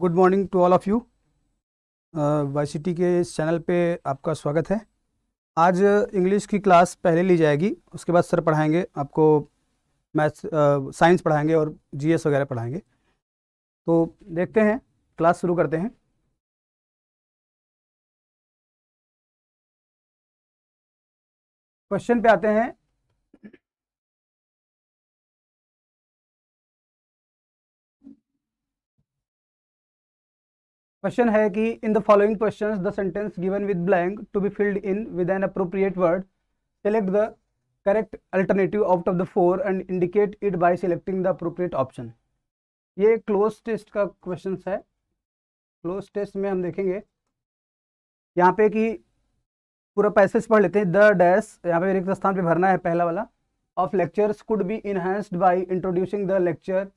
Good morning to all of you YCT के इस channel पे आपका स्वागत है आज इंग्लिश की क्लास पहले ली जाएगी उसके बाद सर पढ़ाएंगे आपको मैथ्स साइंस पढ़ाएंगे और जीएस वगैरह पढ़ाएंगे तो देखते हैं क्लास शुरू करते हैं क्वेश्चन पे आते हैं क्वेश्चन है कि in the following question the sentence given with blank to be filled in with an appropriate word select the correct alternative out of the four and indicate it by selecting the appropriate option ये cloze test का question है cloze test में हम देखेंगे यहाँ पे कि पूरा पैसेज पढ़ लेते हैं द डैश यहाँ पे रिक्त स्थान पे भरना है पहला वाला of lectures could be enhanced by introducing the lecture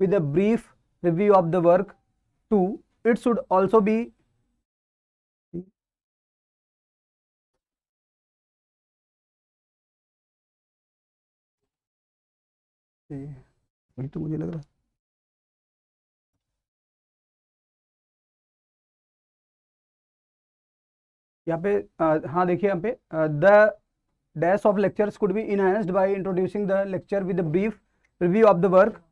with a brief review of the work to it should also be वही तो मुझे लग रहा यहाँ पे हाँ देखिए यहाँ पे the dash of lectures could be enhanced by introducing the lecture with brief review of the work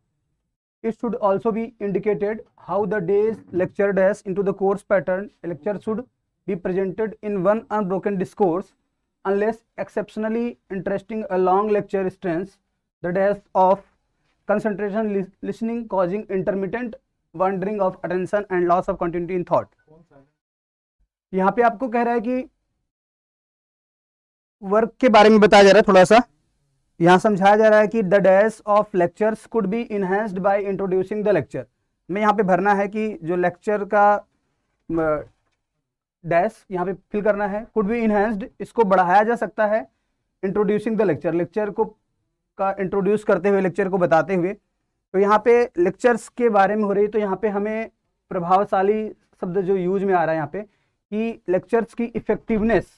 it should also be indicated how the days lectured as into the course pattern a lecture should be presented in one unbroken discourse unless exceptionally interesting a long lecture strains the days of concentration li listening causing intermittent wandering of attention and loss of continuity in thought यहाँ पे आपको कह रहा है कि work के बारे में बताया जा रहा है थोड़ा सा यहाँ समझाया जा रहा है कि the dash of lectures could be enhanced by introducing the lecture में यहाँ पे भरना है कि जो लेक्चर का डैश यहाँ पे फिल करना है कुड बी इन्हेंस्ड इसको बढ़ाया जा सकता है इंट्रोड्यूसिंग द लेक्चर लेक्चर को का इंट्रोड्यूस करते हुए लेक्चर को बताते हुए तो यहाँ पे लेक्चर्स के बारे में हो रही तो यहाँ पे हमें प्रभावशाली शब्द जो यूज में आ रहा है यहाँ पे कि लेक्चर्स की इफेक्टिवनेस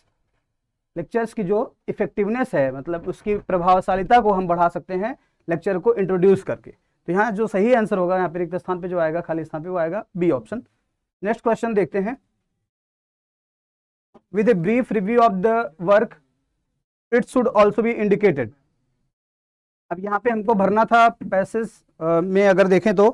लेक्चर्स की जो इफेक्टिवनेस है मतलब उसकी प्रभावशालिता को हम बढ़ा सकते हैं लेक्चर को इंट्रोड्यूस करके तो यहाँ जो सही आंसर होगा यहाँ पर रिक्त स्थान पे जो आएगा खाली स्थान पर वो आएगा बी ऑप्शन नेक्स्ट क्वेश्चन देखते हैं with a brief review of the work it should also be indicated अब यहाँ पे हमको भरना था पैसेज में अगर देखें तो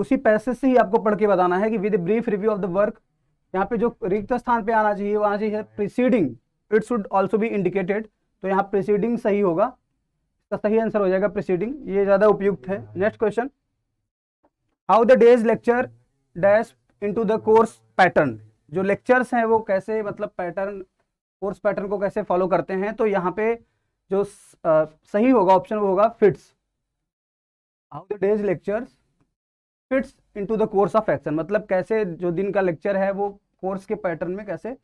उसी पैसेज से ही आपको पढ़ के बताना है कि with brief review of the work यहाँ पे जो रिक्त स्थान पे आना चाहिए वो आना चाहिए प्रिसीडिंग इट शुड ऑल्सो भी इंडिकेटेड तो यहाँ प्रिसीडिंग सही होगा इसका सही आंसर हो जाएगा प्रिसीडिंग ये ज़्यादा उपयुक्त है next question how the days lecture dash into the course pattern जो लेक्चर्स हैं वो कैसे मतलब पैटर्न कोर्स पैटर्न को कैसे फॉलो करते हैं तो यहाँ पे जो सही होगा ऑप्शन वो होगा fits how the days lectures fits into the course of action मतलब कैसे जो दिन का लेक्चर है वो कोर्स के पैटर्न में कैसे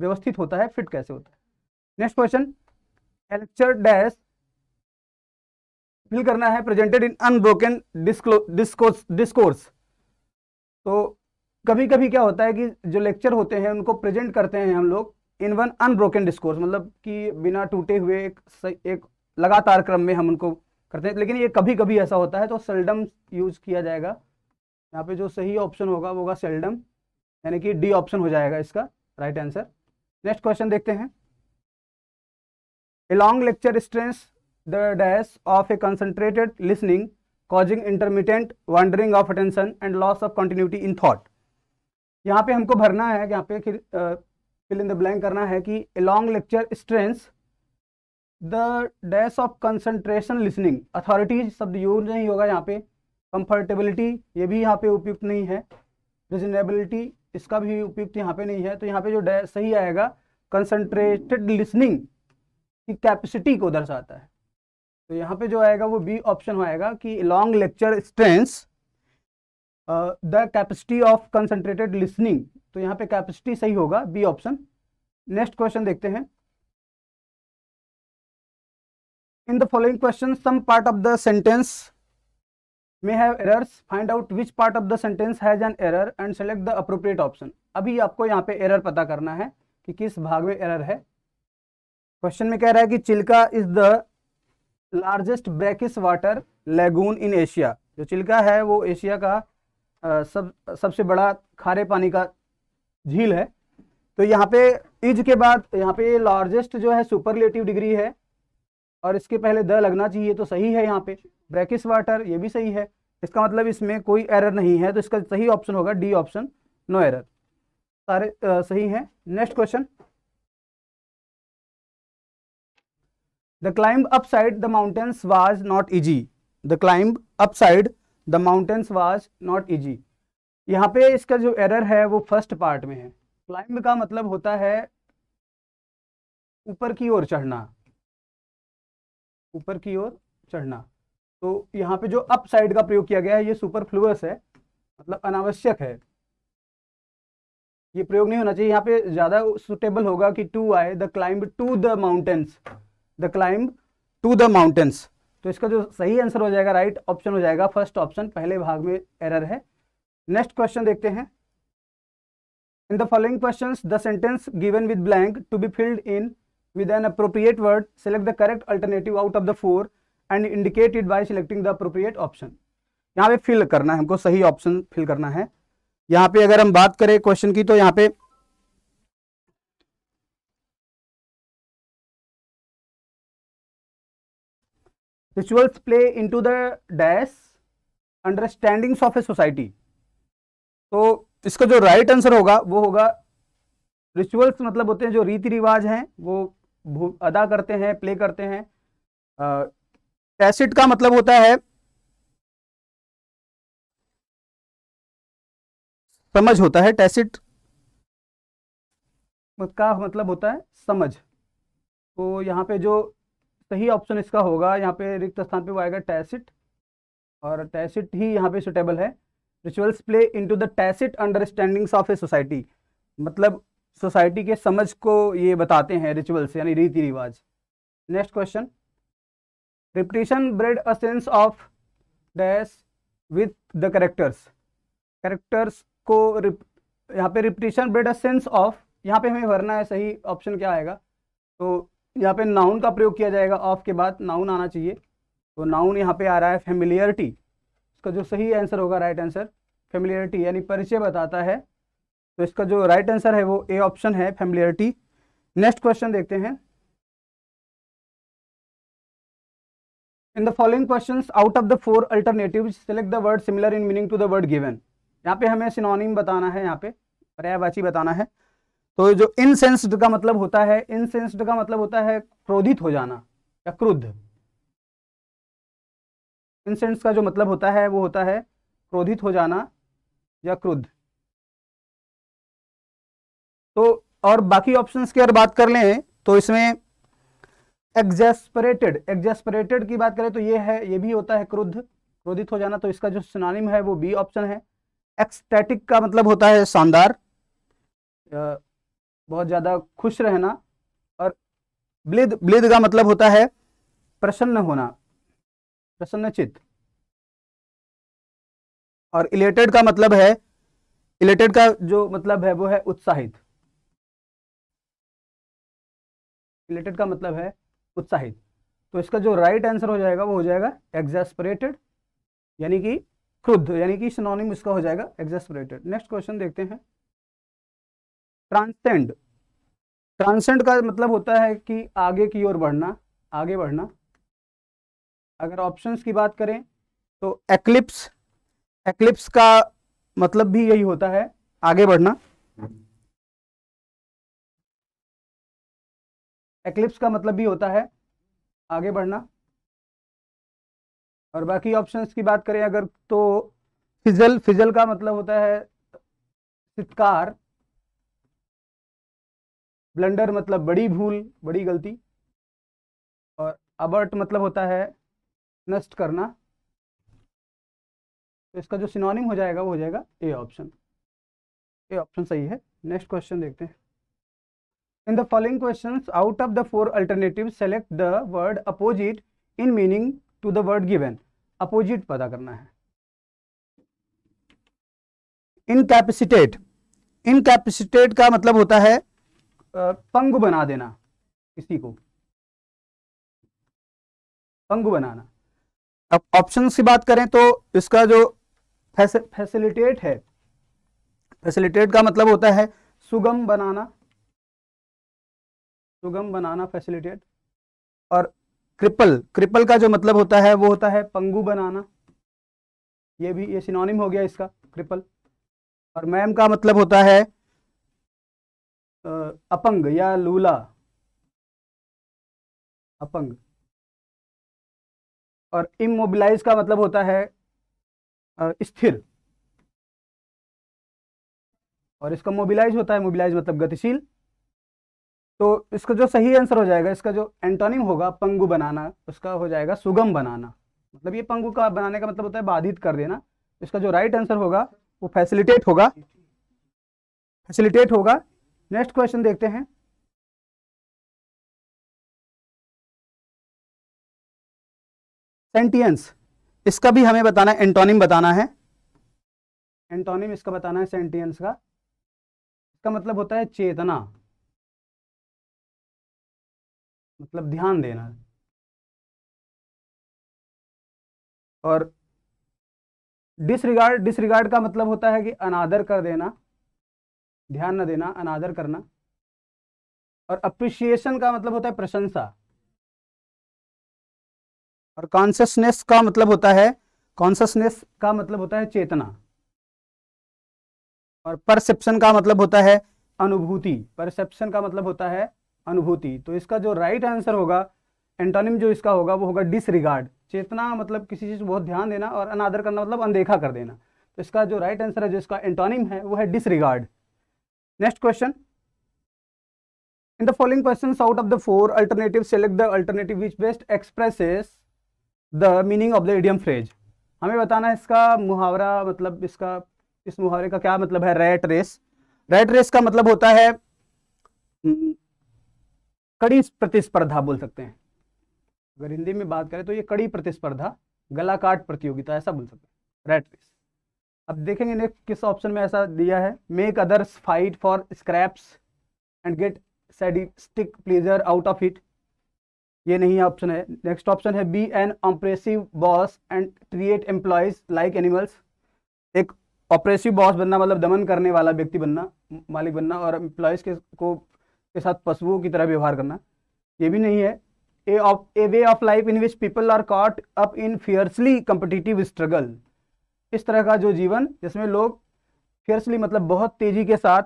व्यवस्थित होता है फिट कैसे होता है next question lecture dash fill करना है presented in unbroken discourse discourse तो कभी कभी क्या होता है कि जो लेक्चर होते हैं उनको प्रेजेंट करते हैं हम लोग इन वन अनब्रोकन डिस्कोर्स मतलब कि बिना टूटे हुए एक एक लगातार क्रम में हम उनको करते हैं लेकिन ये कभी कभी ऐसा होता है तो सेल्डम यूज किया जाएगा यहाँ पे जो सही ऑप्शन होगा वो होगा सेल्डम यानी कि डी ऑप्शन हो जाएगा इसका राइट आंसर नेक्स्ट क्वेश्चन देखते हैं a long lecture strains the dash of a concentrated listening causing intermittent wandering of attention and loss of continuity in thought यहाँ पे हमको भरना है यहाँ पे फिल इन द ब्लैंक करना है कि a long lecture strains the dash of concentration listening authority शब्द यूज नहीं होगा यहाँ पे कंफर्टेबिलिटी ये भी यहाँ पे उपयुक्त नहीं है रिजनेबिलिटी इसका भी उपयुक्त यहाँ पे नहीं है तो यहाँ पे जो सही आएगा कंसंट्रेटेड लिसनिंग की कैपेसिटी को दर्शाता है तो यहाँ पे जो आएगा वो बी ऑप्शन आएगा कि long lecture strains the capacity of concentrated listening तो यहाँ पे कैपेसिटी सही होगा बी ऑप्शन नेक्स्ट क्वेश्चन देखते हैं in the following question some part of the sentence may have errors find out which part of the sentence has an error and select the appropriate option अभी आपको यहाँ पे error पता करना है कि किस भाग में एरर है क्वेश्चन में कह रहा है कि Chilka is the largest brackish water lagoon in Asia जो चिल्का है वो एशिया का सब सबसे बड़ा खारे पानी का झील है तो यहाँ पे इज के बाद यहाँ पे लार्जेस्ट जो है सुपरलेटिव डिग्री है और इसके पहले द लगना चाहिए तो सही है यहाँ पे ब्रैकिस वाटर ये भी सही है इसका मतलब इसमें कोई एरर नहीं है तो इसका सही ऑप्शन होगा डी ऑप्शन नो एरर सारे आ, सही है next question the climb up side the mountains was not easy the climb up side the mountains was not easy यहाँ पे इसका जो एरर है वो फर्स्ट पार्ट में है क्लाइंब का मतलब होता है ऊपर की ओर चढ़ना ऊपर की ओर चढ़ना तो यहाँ पे जो अप साइड का प्रयोग किया गया है ये सुपर है मतलब अनावश्यक है ये प्रयोग नहीं होना चाहिए यहाँ पे ज़्यादा सुटेबल होगा कि to I the climb to the mountains the climb to the mountains तो इसका जो सही आंसर हो जाएगा राइट right ऑप्शन हो जाएगा फर्स्ट ऑप्शन पहले भाग में एरर है नेक्स्ट क्वेश्चन देखते हैं in the following question the sentence given with blank to be filled in with an appropriate word select the correct alternative out of the four and indicate it by selecting the appropriate option यहाँ पे fill करना है हमको सही option fill करना है यहाँ पे अगर हम बात करें क्वेश्चन की तो यहाँ पे rituals play in to the dash understandings of a society तो इसका जो राइट right आंसर होगा वो होगा रिचुअल्स मतलब होते हैं जो रीति रिवाज हैं वो अदा करते हैं प्ले करते हैं टैसिट का मतलब होता है समझ होता है टैसिट का मतलब होता है समझ तो यहाँ पे जो सही ऑप्शन इसका होगा यहाँ पे रिक्त स्थान पे वो आएगा टैसिट और टैसिट ही यहाँ पे सुटेबल है rituals play into the tacit understandings of a society मतलब सोसाइटी के समझ को ये बताते हैं रिचुअल्स यानी रीति रिवाज next question repetition bred a sense of dash with the characters characters को यहाँ पे repetition bred a sense of यहाँ पे हमें भरना है सही ऑप्शन क्या आएगा तो यहाँ पे नाउन का प्रयोग किया जाएगा ऑफ के बाद नाउन आना चाहिए तो नाउन यहाँ पे आ रहा है फेमिलियरिटी इसका जो सही आंसर होगा राइट आंसर फेमिलियरिटी यानी परिचय बताता है तो इसका जो राइट right आंसर है वो ए ऑप्शन है फेमिलियरिटी नेक्स्ट क्वेश्चन देखते हैं in the following question out of the four alternative select the word similar in meaning to the word given यहाँ पे हमें सिनोनिम बताना है यहाँ पे पर्यायवाची बताना है तो जो इनसेंस्ड का मतलब होता है इनसेंस्ड का मतलब होता है क्रोधित हो जाना या क्रुद्ध इनसेंस का जो मतलब होता है वो होता है क्रोधित हो जाना या क्रुद्ध तो और बाकी ऑप्शंस की अगर बात कर लें तो इसमें एग्जेस्परेटेड एग्जेस्परेटेड की बात करें तो ये है ये भी होता है क्रुद्ध क्रोधित हो जाना तो इसका जो सुनानिम है वो बी ऑप्शन है एक्सटेटिक का मतलब होता है शानदार बहुत ज़्यादा खुश रहना और ब्लिद ब्लिद का मतलब होता है प्रसन्न होना प्रसन्नचित और इलेटेड का मतलब है इलेटेड का जो मतलब है वो है उत्साहित एक्सपिलेटेड का मतलब है उत्साहित तो इसका जो राइट आंसर हो जाएगा वो हो जाएगा एग्जेस्परेटेड यानी कि क्रुद्ध यानी कि सिनोनिम इसका हो जाएगा एग्जेस्परेटेड नेक्स्ट क्वेश्चन देखते हैं ट्रांसेंड ट्रांसेंड का मतलब होता है कि आगे की ओर बढ़ना आगे बढ़ना अगर ऑप्शंस की बात करें तो एक्लिप्स एक्लिप्स का मतलब भी यही होता है आगे बढ़ना एक्लिप्स का मतलब भी होता है आगे बढ़ना और बाकी ऑप्शंस की बात करें अगर तो फिजल फिजल का मतलब होता है सितकार ब्लंडर मतलब बड़ी भूल बड़ी गलती और अबर्ट मतलब होता है नष्ट करना तो इसका जो सिनोनिम हो जाएगा वो हो जाएगा ए ऑप्शन ए ऑप्शन सही है नेक्स्ट क्वेश्चन देखते हैं In the following questions, out of the four alternatives, select the word opposite in meaning to the word given. Opposite पता करना है. Incapacitate. Incapacitate का मतलब होता है पंगु बना देना किसी को पंगु बनाना अब ऑप्शन की बात करें तो इसका जो फैसिलिटेट है फैसिलिटेट का मतलब होता है सुगम बनाना सुगम बनाना फैसिलिटेट और क्रिपल क्रिपल का जो मतलब होता है वो होता है पंगु बनाना ये भी ये सिनोनिम हो गया इसका क्रिपल और मैम का मतलब होता है अपंग या लूला अपंग और इमोबिलाइज का मतलब होता है स्थिर और इसका मोबिलाइज होता है मोबिलाइज मतलब गतिशील तो इसका जो सही आंसर हो जाएगा इसका जो एंटोनिम होगा पंगु बनाना उसका हो जाएगा सुगम बनाना मतलब ये पंगु का बनाने का मतलब होता है बाधित कर देना इसका जो राइट आंसर होगा वो फैसिलिटेट होगा फैसिलिटेट होगा नेक्स्ट क्वेश्चन देखते हैं सेंटियंस इसका भी हमें बताना है एंटोनिम बताना है एंटोनिम इसका बताना है सेंटियंस का इसका मतलब होता है चेतना मतलब ध्यान देना है और डिसरिगार्ड डिसरिगार्ड का मतलब होता है कि अनादर कर देना ध्यान न देना अनादर करना और अप्रिशिएशन का मतलब होता है प्रशंसा और कॉन्सियसनेस का मतलब होता है कॉन्सियसनेस का मतलब होता है चेतना और परसेप्शन का मतलब होता है अनुभूति परसेप्शन का मतलब होता है अनुभूति तो इसका जो राइट आंसर होगा एंटोनिम जो इसका होगा वो होगा डिसरिगार्ड चेतना मतलब किसी चीज़ बहुत ध्यान देना और अनादर करना मतलब अनदेखा कर देना तो इसका जो राइट आंसर है जो इसका एंटोनिम है वो है disregard next question in the following question out of the four alternative select the alternative which best expresses the meaning of the idiom phrase हमें बताना है इसका मुहावरा मतलब इसका इस मुहावरे का क्या मतलब है रेट रेस रेट रेस का मतलब होता है कड़ी प्रतिस्पर्धा बोल सकते हैं अगर हिंदी में बात करें तो ये कड़ी प्रतिस्पर्धा गलाकाट प्रतियोगिता ऐसा बोल सकते हैं रेस अब देखेंगे नेक्स्ट किस ऑप्शन में ऐसा दिया है make others fight for scraps and get sadistic pleasure out of it ये नहीं ऑप्शन है नेक्स्ट ऑप्शन है B an oppressive boss and create employees like animals एक ऑपरेसिव बॉस बनना मतलब दमन करने वाला व्यक्ति बनना मालिक बनना और एम्प्लॉयज़ के को के साथ पशुओं की तरह व्यवहार करना ये भी नहीं है A of a way of life in which people are caught up in fiercely competitive struggle इस तरह का जो जीवन जिसमें लोग फियर्सली मतलब बहुत तेजी के साथ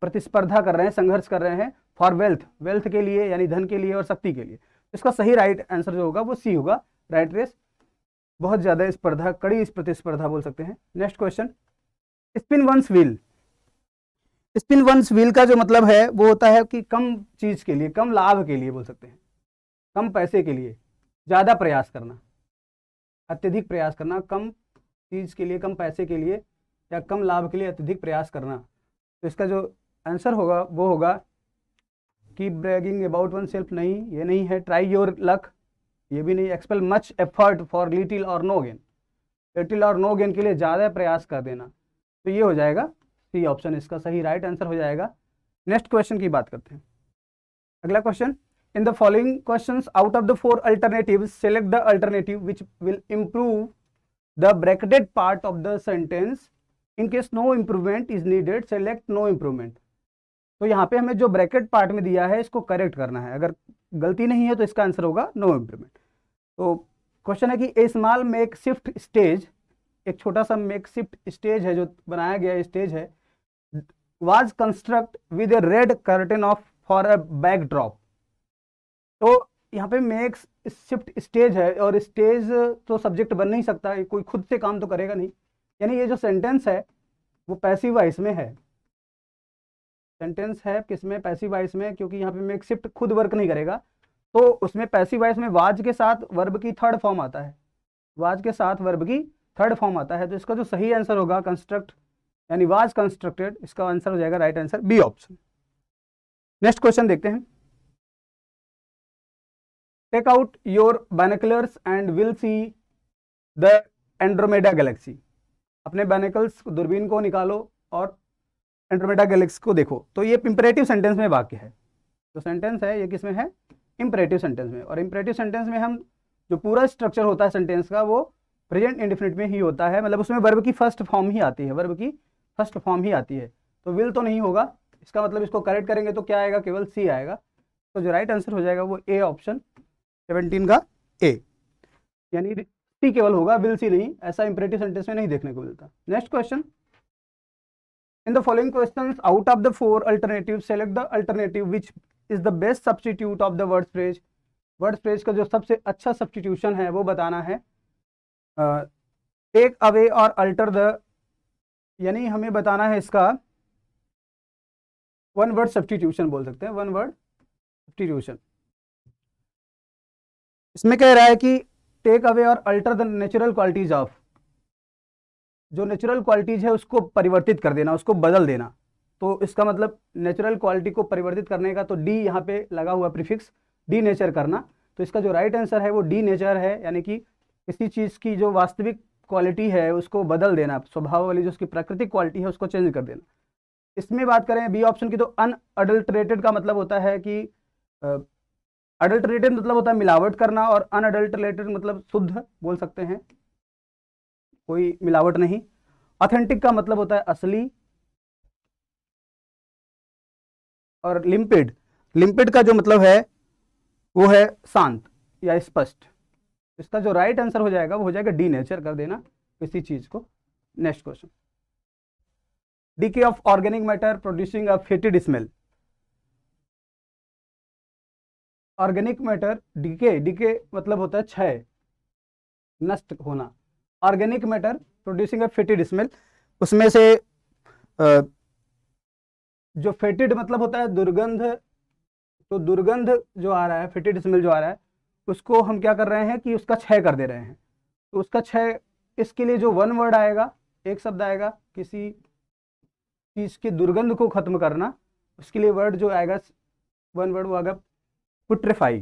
प्रतिस्पर्धा कर रहे हैं संघर्ष कर रहे हैं फॉर वेल्थ वेल्थ के लिए यानी धन के लिए और शक्ति के लिए इसका सही राइट आंसर जो होगा वो सी होगा राइट रेस बहुत ज़्यादा स्पर्धा कड़ी इस प्रतिस्पर्धा बोल सकते हैं next question spin one's wheel spin one's wheel का जो मतलब है वो होता है कि कम चीज़ के लिए कम लाभ के लिए बोल सकते हैं कम पैसे के लिए ज़्यादा प्रयास करना अत्यधिक प्रयास करना कम चीज़ के लिए कम पैसे के लिए या कम लाभ के लिए अत्यधिक प्रयास करना तो इसका जो आंसर होगा वो होगा कि ब्रैगिंग अबाउट वन सेल्फ नहीं ये नहीं है ट्राई योर लक ये भी नहीं expel much effort for little or no gain little or no gain के लिए ज़्यादा प्रयास कर देना तो ये हो जाएगा सी ऑप्शन इसका सही राइट right आंसर हो जाएगा नेक्स्ट क्वेश्चन की बात करते हैं अगला question in the following question out of the four alternative select the alternative which will improve the bracketed part of the sentence in case no improvement is needed select no improvement तो यहाँ पे हमें जो ब्रैकेट पार्ट में दिया है इसको correct करना है अगर गलती नहीं है तो इसका आंसर होगा नो इम्प्रूवमेंट तो क्वेश्चन है कि a small makeshift stage एक छोटा सा मेक शिफ्ट स्टेज है जो बनाया गया स्टेज है was construct with a red curtain of for a backdrop तो यहाँ पे मेक्स शिफ्ट स्टेज है और स्टेज तो सब्जेक्ट बन नहीं सकता है कोई खुद से काम तो करेगा नहीं यानी ये जो सेंटेंस है वो पैसिव वाइस में है सेंटेंस है किसमें पैसिव वाइस में क्योंकि यहाँ पे मेक शिफ्ट खुद वर्क नहीं करेगा तो उसमें पैसिव वाइस में वाज के साथ वर्ब की थर्ड फॉर्म आता है वाज के साथ वर्ब की थर्ड फॉर्म आता है तो इसका जो सही आंसर होगा कंस्ट्रक्ट यानी वाज कंस्ट्रक्टेड इसका आंसर हो जाएगा right answer B option next question देखते हैं take out your binoculars and will see the Andromeda galaxy अपने बैनेकल्स दूरबीन को निकालो और एंड्रोमेडा गैलेक्सी को देखो तो ये इंपरेटिव सेंटेंस में वाक्य है जो सेंटेंस है ये किसमें है इम्परेटिव सेंटेंस में और इम्परेटिव सेंटेंस में हम जो पूरा स्ट्रक्चर होता है सेंटेंस का वो प्रेजेंट इंडिफिनिट में ही होता है मतलब उसमें वर्ब की फर्स्ट फॉर्म ही आती है वर्ब की फर्स्ट फॉर्म ही आती है तो विल तो नहीं होगा इसका मतलब इसको करेक्ट करेंगे तो क्या आएगा केवल सी आएगा तो जो राइट आंसर हो जाएगा वो ए ऑप्शन सेवनटीन का ए यानी सी केवल होगा विल सी नहीं ऐसा इंपरेटिव सेंटेंस में नहीं देखने को मिलता next question in the following question out of the four alternative select the alternative which is the best substitute of the word phrase word phrase का जो सबसे अच्छा सब्सटीट्यूशन है वो बताना है take away or alter the यानी हमें बताना है इसका वन वर्ड सब्सटीट्यूशन बोल सकते हैं वन वर्ड सब्सटीट्यूशन इसमें कह रहा है कि take away or alter the natural qualities of जो नेचुरल क्वालिटीज है उसको परिवर्तित कर देना उसको बदल देना तो इसका मतलब नेचुरल क्वालिटी को परिवर्तित करने का तो डी यहाँ पे लगा हुआ प्रीफिक्स डी नेचर करना तो इसका जो राइट right आंसर है वो डी नेचर है यानी कि किसी चीज़ की जो वास्तविक क्वालिटी है उसको बदल देना स्वभाव वाली जो उसकी प्राकृतिक क्वालिटी है उसको चेंज कर देना इसमें बात करें बी ऑप्शन की तो अनअडल्ट्रेटेड का मतलब होता है कि अडल्ट्रेटेड मतलब होता है मिलावट करना और अनअडल्ट्रेटेड मतलब शुद्ध बोल सकते हैं कोई मिलावट नहीं ऑथेंटिक का मतलब होता है असली और लिम्पिड लिम्पिड का जो मतलब है वो है शांत या स्पष्ट तो इसका जो राइट आंसर हो जाएगा वो हो जाएगा डी नेचर कर देना किसी चीज़ को next question decay of organic matter producing a fetid smell organic matter decay decay मतलब होता है छय नष्ट होना organic matter producing a fetid smell उसमें से जो फेटेड मतलब होता है दुर्गंध तो दुर्गंध जो आ रहा है फेटेड स्मेल जो आ रहा है उसको हम क्या कर रहे हैं कि उसका छह कर दे रहे हैं तो उसका छह इसके लिए जो वन वर्ड आएगा एक शब्द आएगा किसी चीज़ के दुर्गंध को ख़त्म करना उसके लिए वर्ड जो आएगा वन वर्ड वो आएगा पुट्रेफाई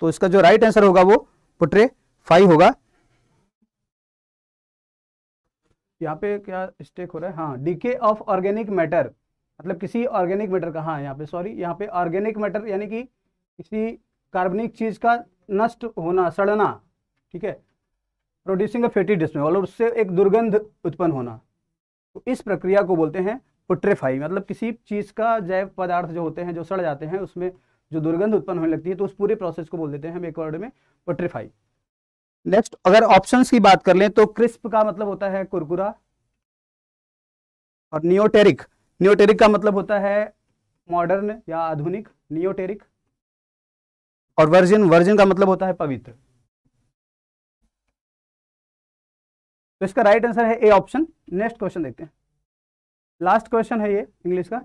तो इसका जो राइट आंसर होगा वो पुट्रेफाई होगा यहाँ पे क्या स्टेक हो रहा है हाँ डीके ऑफ ऑर्गेनिक मैटर मतलब किसी ऑर्गेनिक मैटर का हाँ यहाँ पे सॉरी यहाँ पे ऑर्गेनिक मैटर यानी कि किसी कार्बनिक चीज़ का नष्ट होना सड़ना ठीक है प्रोड्यूसिंग अ फेटी डिस्मेल और उससे एक दुर्गंध उत्पन्न होना तो इस प्रक्रिया को बोलते हैं पुट्रेफाई मतलब किसी चीज़ का जैव पदार्थ जो होते हैं जो सड़ जाते हैं उसमें जो दुर्गंध उत्पन्न होने लगती है तो उस पूरे प्रोसेस को बोल देते हैं हम एक वर्ड में पुट्रेफाई नेक्स्ट अगर ऑप्शंस की बात कर लें तो क्रिस्प का मतलब होता है कुरकुरा और नियोटेरिक नियोटेरिक का मतलब होता है मॉडर्न या आधुनिक नियोटेरिक और वर्जिन वर्जिन का मतलब होता है पवित्र तो इसका राइट आंसर है ए ऑप्शन नेक्स्ट क्वेश्चन देखते हैं लास्ट क्वेश्चन है ये इंग्लिश का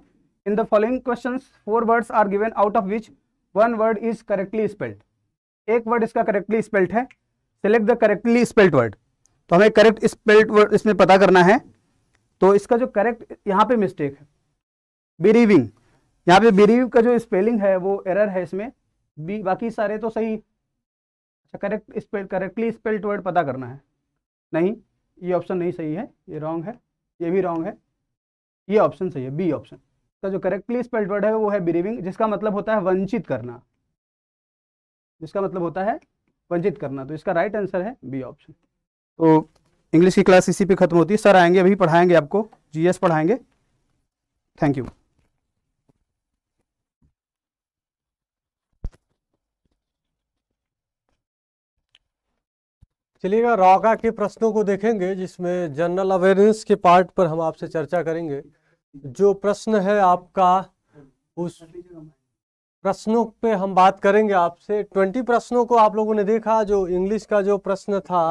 in the following question four words are given out of which one word is correctly spelled एक वर्ड इसका करेक्टली स्पेल्ड है select the correctly spelled word तो हमें करेक्ट स्पेल्ड वर्ड इसमें पता करना है तो इसका जो करेक्ट यहाँ पे मिस्टेक है बिरीविंग यहाँ पे बिरीव का जो स्पेलिंग है वो एरर है इसमें बी बाकी सारे तो सही अच्छा correct spell correctly spelled word पता करना है नहीं ये ऑप्शन नहीं सही है ये रॉन्ग है ये भी रॉन्ग है ये ऑप्शन सही है बी ऑप्शन का जो करेक्टली स्पेल्ड वर्ड है वो है बिरीविंग जिसका मतलब होता है वंचित करना जिसका मतलब होता है वंचित करना तो इसका राइट आंसर है बी ऑप्शन तो इंग्लिश की क्लास इसी पे खत्म होती है सर आएंगे अभी पढ़ाएंगे आपको जीएस पढ़ाएंगे थैंक यू चलिएगा रागा के प्रश्नों को देखेंगे जिसमें जनरल अवेयरनेस के पार्ट पर हम आपसे चर्चा करेंगे जो प्रश्न है आपका उस प्रश्नों पे हम बात करेंगे आपसे ट्वेंटी प्रश्नों को आप लोगों ने देखा जो इंग्लिश का जो प्रश्न था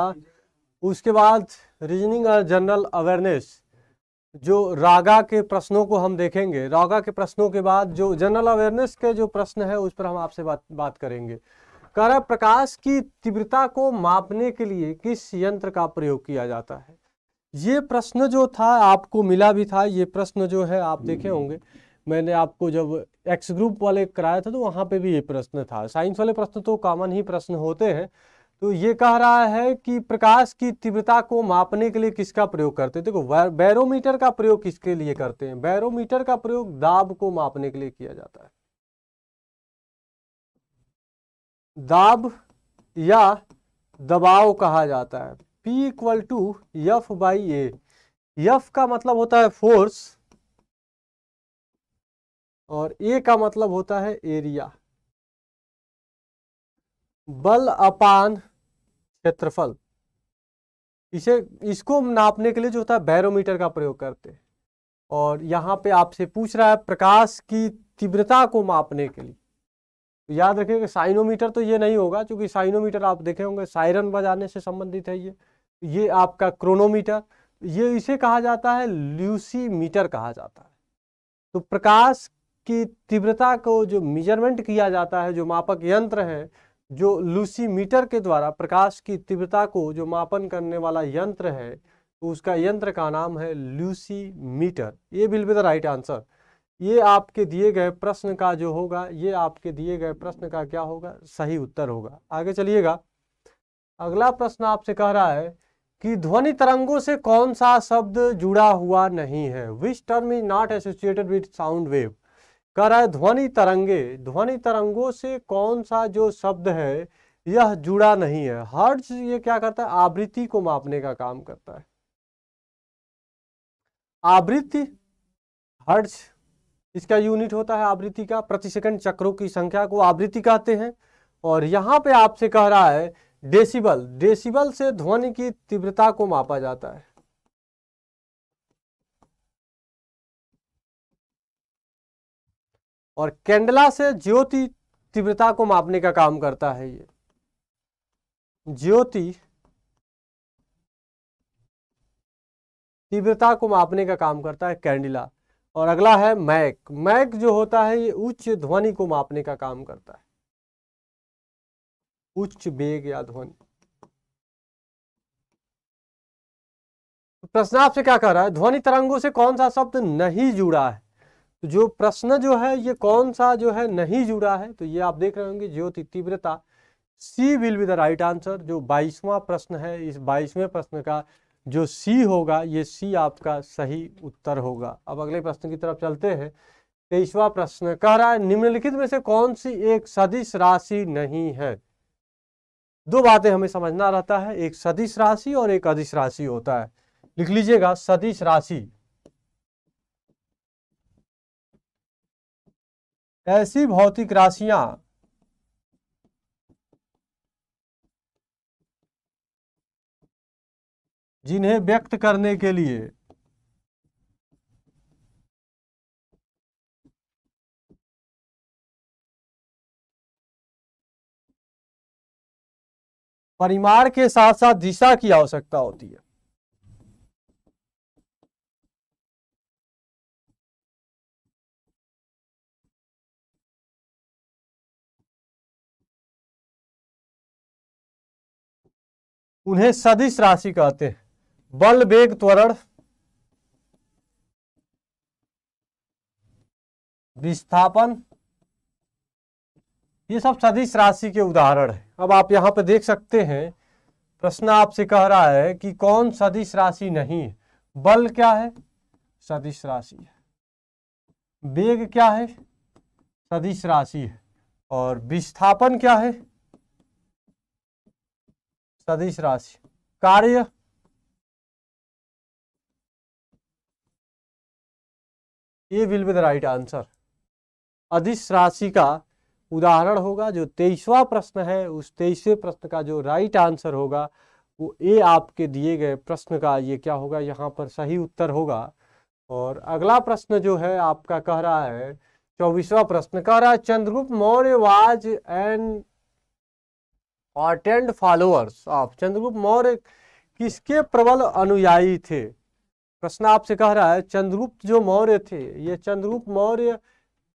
उसके बाद रीजनिंग और जनरल अवेयरनेस जो रागा के प्रश्नों को हम देखेंगे रागा के प्रश्नों के बाद जो जनरल अवेयरनेस के जो प्रश्न है उस पर हम आपसे बात बात करेंगे करा प्रकाश की तीव्रता को मापने के लिए किस यंत्र का प्रयोग किया जाता है ये प्रश्न जो था आपको मिला भी था ये प्रश्न जो है आप देखे हम्म। होंगे मैंने आपको जब एक्स ग्रुप वाले कराया था तो वहाँ पे भी ये प्रश्न था साइंस वाले प्रश्न तो कॉमन ही प्रश्न होते हैं तो ये कह रहा है कि प्रकाश की तीव्रता को मापने के लिए किसका प्रयोग करते हैं देखो बैरोमीटर का प्रयोग किसके लिए करते हैं बैरोमीटर का प्रयोग दाब को मापने के लिए किया जाता है दाब या दबाव कहा जाता है P equal to F by A F का मतलब होता है फोर्स और ए का मतलब होता है एरिया बल अपान क्षेत्रफल इसे इसको नापने के लिए जो होता है बैरोमीटर का प्रयोग करते हैं और यहाँ पे आपसे पूछ रहा है प्रकाश की तीव्रता को मापने के लिए तो याद रखें कि साइनोमीटर तो ये नहीं होगा क्योंकि साइनोमीटर आप देखे होंगे सायरन बजाने से संबंधित है ये ये आपका क्रोनोमीटर ये इसे कहा जाता है ल्यूसी मीटर कहा जाता है तो प्रकाश की तीव्रता को जो मेजरमेंट किया जाता है जो मापक यंत्र है जो मीटर के द्वारा प्रकाश की तीव्रता को जो मापन करने वाला यंत्र है तो उसका यंत्र का नाम है मीटर ये will be the right answer ये आपके दिए गए प्रश्न का जो होगा ये आपके दिए गए प्रश्न का क्या होगा सही उत्तर होगा आगे चलिएगा अगला प्रश्न आपसे कह रहा है कि ध्वनि तरंगों से कौन सा शब्द जुड़ा हुआ नहीं है which term is not associated with sound wave कह रहा है ध्वनि तरंगे ध्वनि तरंगों से कौन सा जो शब्द है यह जुड़ा नहीं है हर्ज ये क्या करता है आवृत्ति को मापने का काम करता है आवृत्ति हर्ज इसका यूनिट होता है आवृत्ति का प्रति सेकंड चक्रों की संख्या को आवृत्ति कहते हैं और यहाँ पे आपसे कह रहा है डेसिबल डेसिबल से ध्वनि की तीव्रता को मापा जाता है और कैंडला से ज्योति तीव्रता को मापने का काम करता है ये ज्योति तीव्रता को मापने का काम करता है कैंडिला और अगला है मैक मैक जो होता है ये उच्च ध्वनि को मापने का काम करता है उच्च वेग या ध्वनि प्रश्न आपसे क्या कह रहा है ध्वनि तरंगों से कौन सा शब्द नहीं जुड़ा है तो जो प्रश्न जो है ये कौन सा जो है नहीं जुड़ा है तो ये आप देख रहे होंगे ज्योति तीव्रता C will be the right answer जो बाईसवां प्रश्न है इस बाईसवें प्रश्न का जो सी होगा ये सी आपका सही उत्तर होगा अब अगले प्रश्न की तरफ चलते हैं तेईसवा प्रश्न कह रहा है निम्नलिखित में से कौन सी एक सदिश राशि नहीं है दो बातें हमें समझना रहता है एक सदिश राशि और एक अधिश राशि होता है लिख लीजिएगा सदिश राशि ऐसी भौतिक राशियां जिन्हें व्यक्त करने के लिए परिमाण के साथ साथ दिशा की आवश्यकता होती है उन्हें सदिश राशि कहते हैं बल वेग त्वरण विस्थापन ये सब सदिश राशि के उदाहरण है अब आप यहां पर देख सकते हैं प्रश्न आपसे कह रहा है कि कौन सदिश राशि नहीं है बल क्या है सदिश राशि है वेग क्या है सदिश राशि है और विस्थापन क्या है सदिश राशि कार्य ये will be the right answer अधिस राशि का उदाहरण होगा जो तेईसवा प्रश्न है उस तेईसवें प्रश्न का जो राइट आंसर होगा वो ए आपके दिए गए प्रश्न का ये क्या होगा यहाँ पर सही उत्तर होगा और अगला प्रश्न जो है आपका कह रहा है चौबीसवा प्रश्न कह रहा है Chandragupta Maurya was and or followers of Chandragupta Maurya किसके प्रबल अनुयायी थे प्रश्न आपसे कह रहा है चंद्रगुप्त जो मौर्य थे ये चंद्रगुप्त मौर्य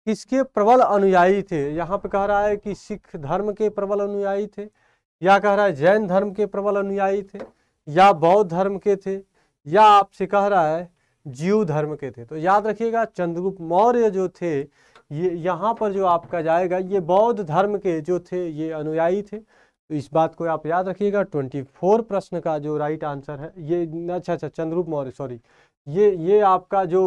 किसके प्रबल अनुयायी थे यहाँ पे कह रहा है कि सिख धर्म के प्रबल अनुयायी थे या कह रहा है जैन धर्म के प्रबल अनुयायी थे या बौद्ध धर्म के थे या आपसे कह रहा है जीव धर्म के थे तो याद रखिएगा चंद्रगुप्त मौर्य जो थे ये यहाँ पर जो आपका जाएगा ये बौद्ध धर्म के जो थे ये अनुयायी थे तो इस बात को आप याद रखिएगा ट्वेंटी फोर प्रश्न का जो राइट आंसर है ये अच्छा अच्छा चंद्रूप मौर्य सॉरी ये ये आपका जो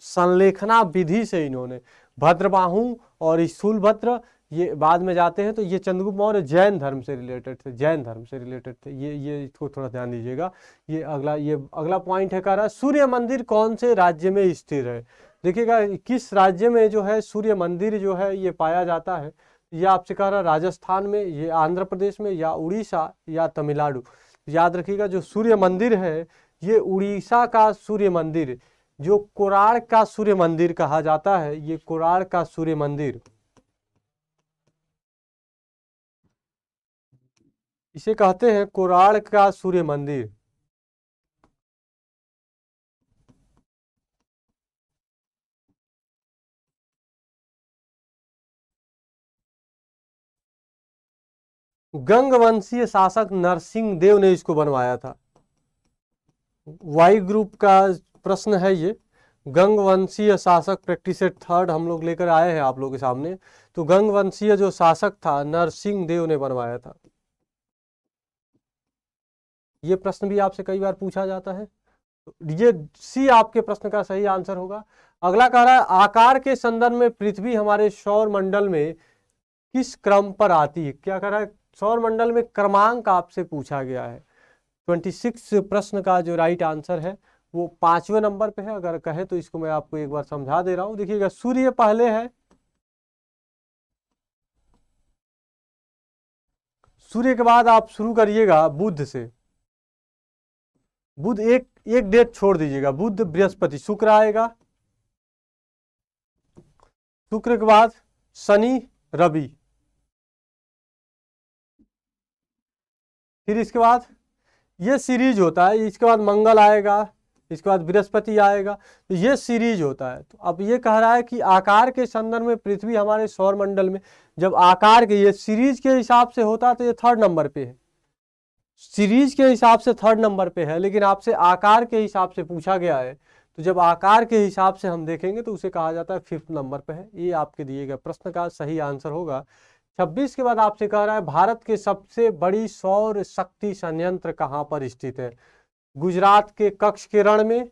संलेखना विधि से इन्होंने भद्रबाहु और भद्र ये बाद में जाते हैं तो ये चंद्रगुप्त मौर्य जैन धर्म से रिलेटेड थे जैन धर्म से रिलेटेड थे ये ये इसको थोड़ा ध्यान दीजिएगा ये अगला ये अगला पॉइंट है कह रहा सूर्य मंदिर कौन से राज्य में स्थिर है देखिएगा किस राज्य में जो है सूर्य मंदिर जो है ये पाया जाता है ये आपसे कह रहा राजस्थान में ये आंध्र प्रदेश में या उड़ीसा या तमिलनाडु याद रखिएगा जो सूर्य मंदिर है ये उड़ीसा का सूर्य मंदिर जो कोराड़ का सूर्य मंदिर कहा जाता है ये कोराड़ का सूर्य मंदिर इसे कहते हैं कोराड़ का सूर्य मंदिर गंगवंशीय शासक नरसिंह देव ने इसको बनवाया था वाई ग्रुप का प्रश्न है ये गंगवंशीय शासक प्रैक्टिस थर्ड हम लोग लेकर आए हैं आप लोग के सामने तो गंगवंशीय जो शासक था नरसिंह देव ने बनवाया था ये प्रश्न भी आपसे कई बार पूछा जाता है ये सी आपके प्रश्न का सही आंसर होगा अगला कह रहा है आकार के संदर्भ में पृथ्वी हमारे सौर मंडल में किस क्रम पर आती है क्या कह रहा है सौरमंडल में क्रमांक आपसे पूछा गया है ट्वेंटी सिक्स प्रश्न का जो राइट आंसर है वो पांचवें नंबर पे है अगर कहे तो इसको मैं आपको एक बार समझा दे रहा हूं देखिएगा सूर्य पहले है सूर्य के बाद आप शुरू करिएगा बुद्ध से बुध एक एक डेट छोड़ दीजिएगा बुद्ध बृहस्पति शुक्र आएगा शुक्र के बाद शनि रवि फिर इसके बाद ये सीरीज होता है इसके बाद मंगल आएगा इसके बाद बृहस्पति आएगा तो ये सीरीज होता है तो अब ये कह रहा है कि आकार के संदर्भ में पृथ्वी हमारे सौर मंडल में जब आकार के ये सीरीज के हिसाब से होता है तो ये थर्ड नंबर पे है सीरीज के हिसाब से थर्ड नंबर पे है लेकिन आपसे आकार के हिसाब से पूछा गया है तो जब आकार के हिसाब से हम देखेंगे तो उसे कहा जाता है फिफ्थ नंबर पर है ये आपके दिए गए प्रश्न का सही आंसर होगा छब्बीस के बाद आपसे कह रहा है भारत के सबसे बड़ी सौर शक्ति संयंत्र कहाँ पर स्थित है गुजरात के कक्ष के रण में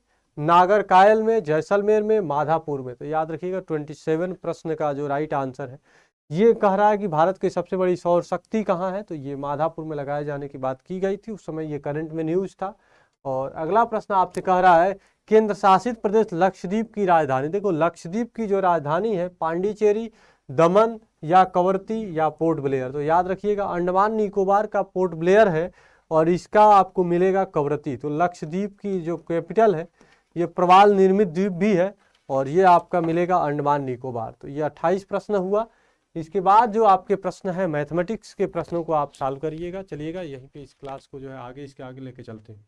नागर कायल में जैसलमेर में माधापुर में तो याद रखिएगा ट्वेंटी सेवन प्रश्न का जो राइट आंसर है ये कह रहा है कि भारत की सबसे बड़ी सौर शक्ति कहाँ है तो ये माधापुर में लगाए जाने की बात की गई थी उस समय ये करंट में न्यूज था और अगला प्रश्न आपसे कह रहा है केंद्र शासित प्रदेश लक्षद्वीप की राजधानी देखो लक्षद्वीप की जो राजधानी है पांडिचेरी दमन या कवर्ती या पोर्ट ब्लेयर तो याद रखिएगा अंडमान निकोबार का पोर्ट ब्लेयर है और इसका आपको मिलेगा कवरती तो लक्षद्वीप की जो कैपिटल है ये प्रवाल निर्मित द्वीप भी है और ये आपका मिलेगा अंडमान निकोबार तो ये 28 प्रश्न हुआ इसके बाद जो आपके प्रश्न है मैथमेटिक्स के प्रश्नों को आप सॉल्व करिएगा चलिएगा यहीं पे इस क्लास को जो है आगे इसके आगे लेके चलते हैं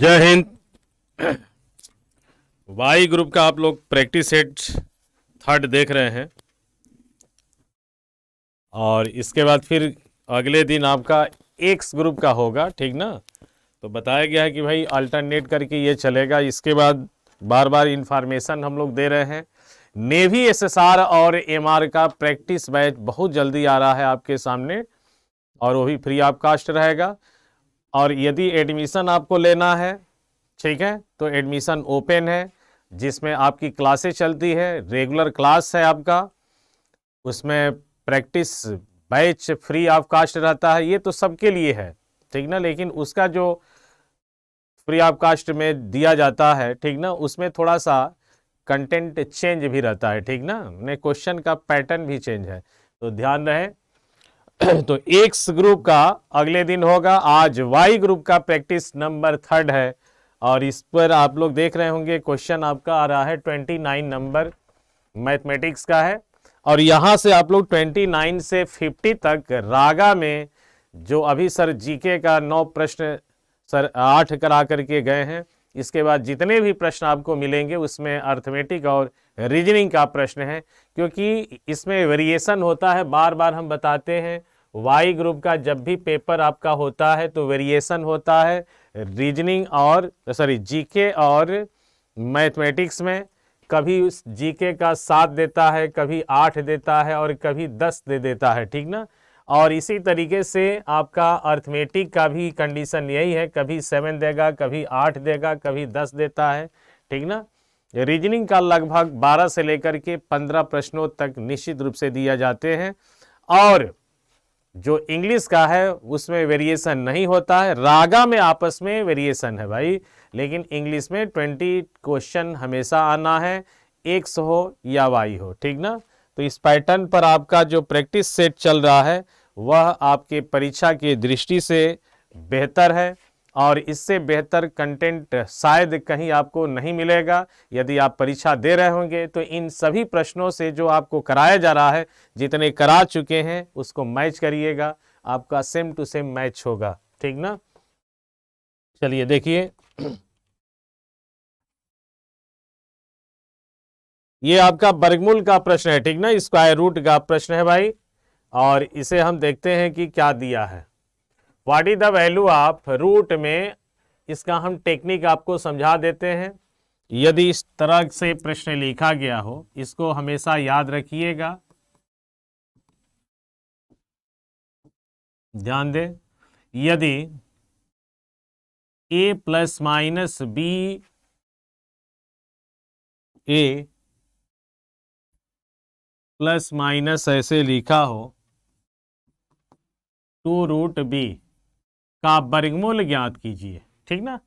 जय हिंद वाई ग्रुप का आप लोग प्रैक्टिस सेट थर्ड देख रहे हैं और इसके बाद फिर अगले दिन आपका एक्स ग्रुप का होगा ठीक ना तो बताया गया है कि भाई अल्टरनेट करके ये चलेगा इसके बाद बार बार इंफॉर्मेशन हम लोग दे रहे हैं नेवी एसएसआर और एमआर का प्रैक्टिस बैच बहुत जल्दी आ रहा है आपके सामने और वो भी फ्री ऑफ कास्ट रहेगा और यदि एडमिशन आपको लेना है ठीक है तो एडमिशन ओपन है जिसमें आपकी क्लासेस चलती है रेगुलर क्लास है आपका उसमें practice batch free of cost रहता है ये तो सबके लिए है ठीक ना लेकिन उसका जो फ्री ऑफ कास्ट में दिया जाता है ठीक ना उसमें थोड़ा सा कंटेंट चेंज भी रहता है ठीक ना क्वेश्चन का पैटर्न भी चेंज है तो ध्यान रहे तो एक्स ग्रुप का अगले दिन होगा आज वाई ग्रुप का प्रैक्टिस नंबर थर्ड है और इस पर आप लोग देख रहे होंगे क्वेश्चन आपका आ रहा है ट्वेंटी नाइन नंबर मैथमेटिक्स का है और यहां से आप लोग ट्वेंटी नाइन से फिफ्टी तक रागा में जो अभी सर जीके का नौ प्रश्न सर आठ करा करके गए हैं इसके बाद जितने भी प्रश्न आपको मिलेंगे उसमें अर्थमेटिक और रीजनिंग का प्रश्न है क्योंकि इसमें वेरिएशन होता है बार बार हम बताते हैं वाई ग्रुप का जब भी पेपर आपका होता है तो वेरिएशन होता है रीजनिंग और सॉरी जीके और मैथमेटिक्स में कभी उस जीके का सात देता है कभी आठ देता है और कभी दस दे देता है ठीक ना और इसी तरीके से आपका अर्थमेटिक का भी कंडीशन यही है कभी सेवन देगा कभी आठ देगा कभी दस देता है ठीक ना रीजनिंग का लगभग 12 से लेकर के 15 प्रश्नों तक निश्चित रूप से दिया जाते हैं और जो इंग्लिश का है उसमें वेरिएशन नहीं होता है रागा में आपस में वेरिएशन है भाई लेकिन इंग्लिश में 20 क्वेश्चन हमेशा आना है एक्स हो या वाई हो ठीक ना तो इस पैटर्न पर आपका जो प्रैक्टिस सेट चल रहा है वह आपके परीक्षा की दृष्टि से बेहतर है और इससे बेहतर कंटेंट शायद कहीं आपको नहीं मिलेगा यदि आप परीक्षा दे रहे होंगे तो इन सभी प्रश्नों से जो आपको कराया जा रहा है जितने करा चुके हैं उसको मैच करिएगा आपका सेम टू सेम मैच होगा ठीक ना चलिए देखिए ये आपका बर्गमूल का प्रश्न है ठीक ना स्क्वायर रूट का प्रश्न है भाई और इसे हम देखते हैं कि क्या दिया है what is the value of root में इसका हम टेक्निक आपको समझा देते हैं यदि इस तरह से प्रश्न लिखा गया हो इसको हमेशा याद रखिएगा ध्यान दें यदि A plus minus B A plus minus ऐसे लिखा हो टू तो रूट बी का वर्गमूल ज्ञात कीजिए ठीक ना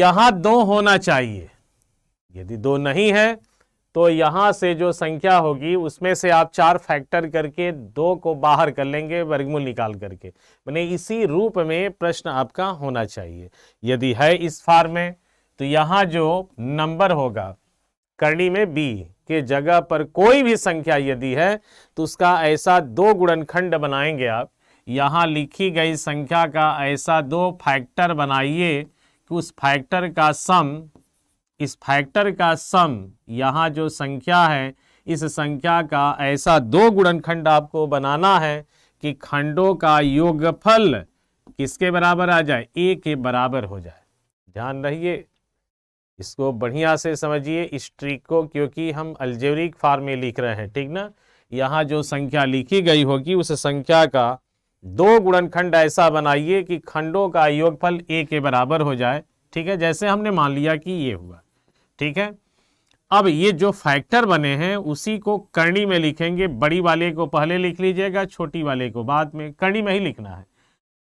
यहां दो होना चाहिए यदि दो नहीं है तो यहां से जो संख्या होगी उसमें से आप चार फैक्टर करके दो को बाहर कर लेंगे वर्गमूल निकाल करके मैंने इसी रूप में प्रश्न आपका होना चाहिए यदि है इस फार्म में तो यहां जो नंबर होगा करणी में बी के जगह पर कोई भी संख्या यदि है तो उसका ऐसा दो गुणनखंड बनाएंगे आप यहाँ लिखी गई संख्या का ऐसा दो फैक्टर बनाइए कि उस फैक्टर का सम इस फैक्टर का सम यहाँ जो संख्या है इस संख्या का ऐसा दो गुणनखंड आपको बनाना है कि खंडों का योगफल किसके बराबर आ जाए ए के बराबर हो जाए ध्यान रहिए इसको बढ़िया से समझिए इस ट्रिक को क्योंकि हम अल्जेवरिक फार्म में लिख रहे हैं ठीक ना यहाँ जो संख्या लिखी गई होगी उस संख्या का दो गुणनखंड ऐसा बनाइए कि खंडों का योगफल ए के बराबर हो जाए ठीक है जैसे हमने मान लिया कि ये हुआ ठीक है अब ये जो फैक्टर बने हैं उसी को करणी में लिखेंगे बड़ी वाले को पहले लिख लीजिएगा छोटी वाले को बाद में करणी में ही लिखना है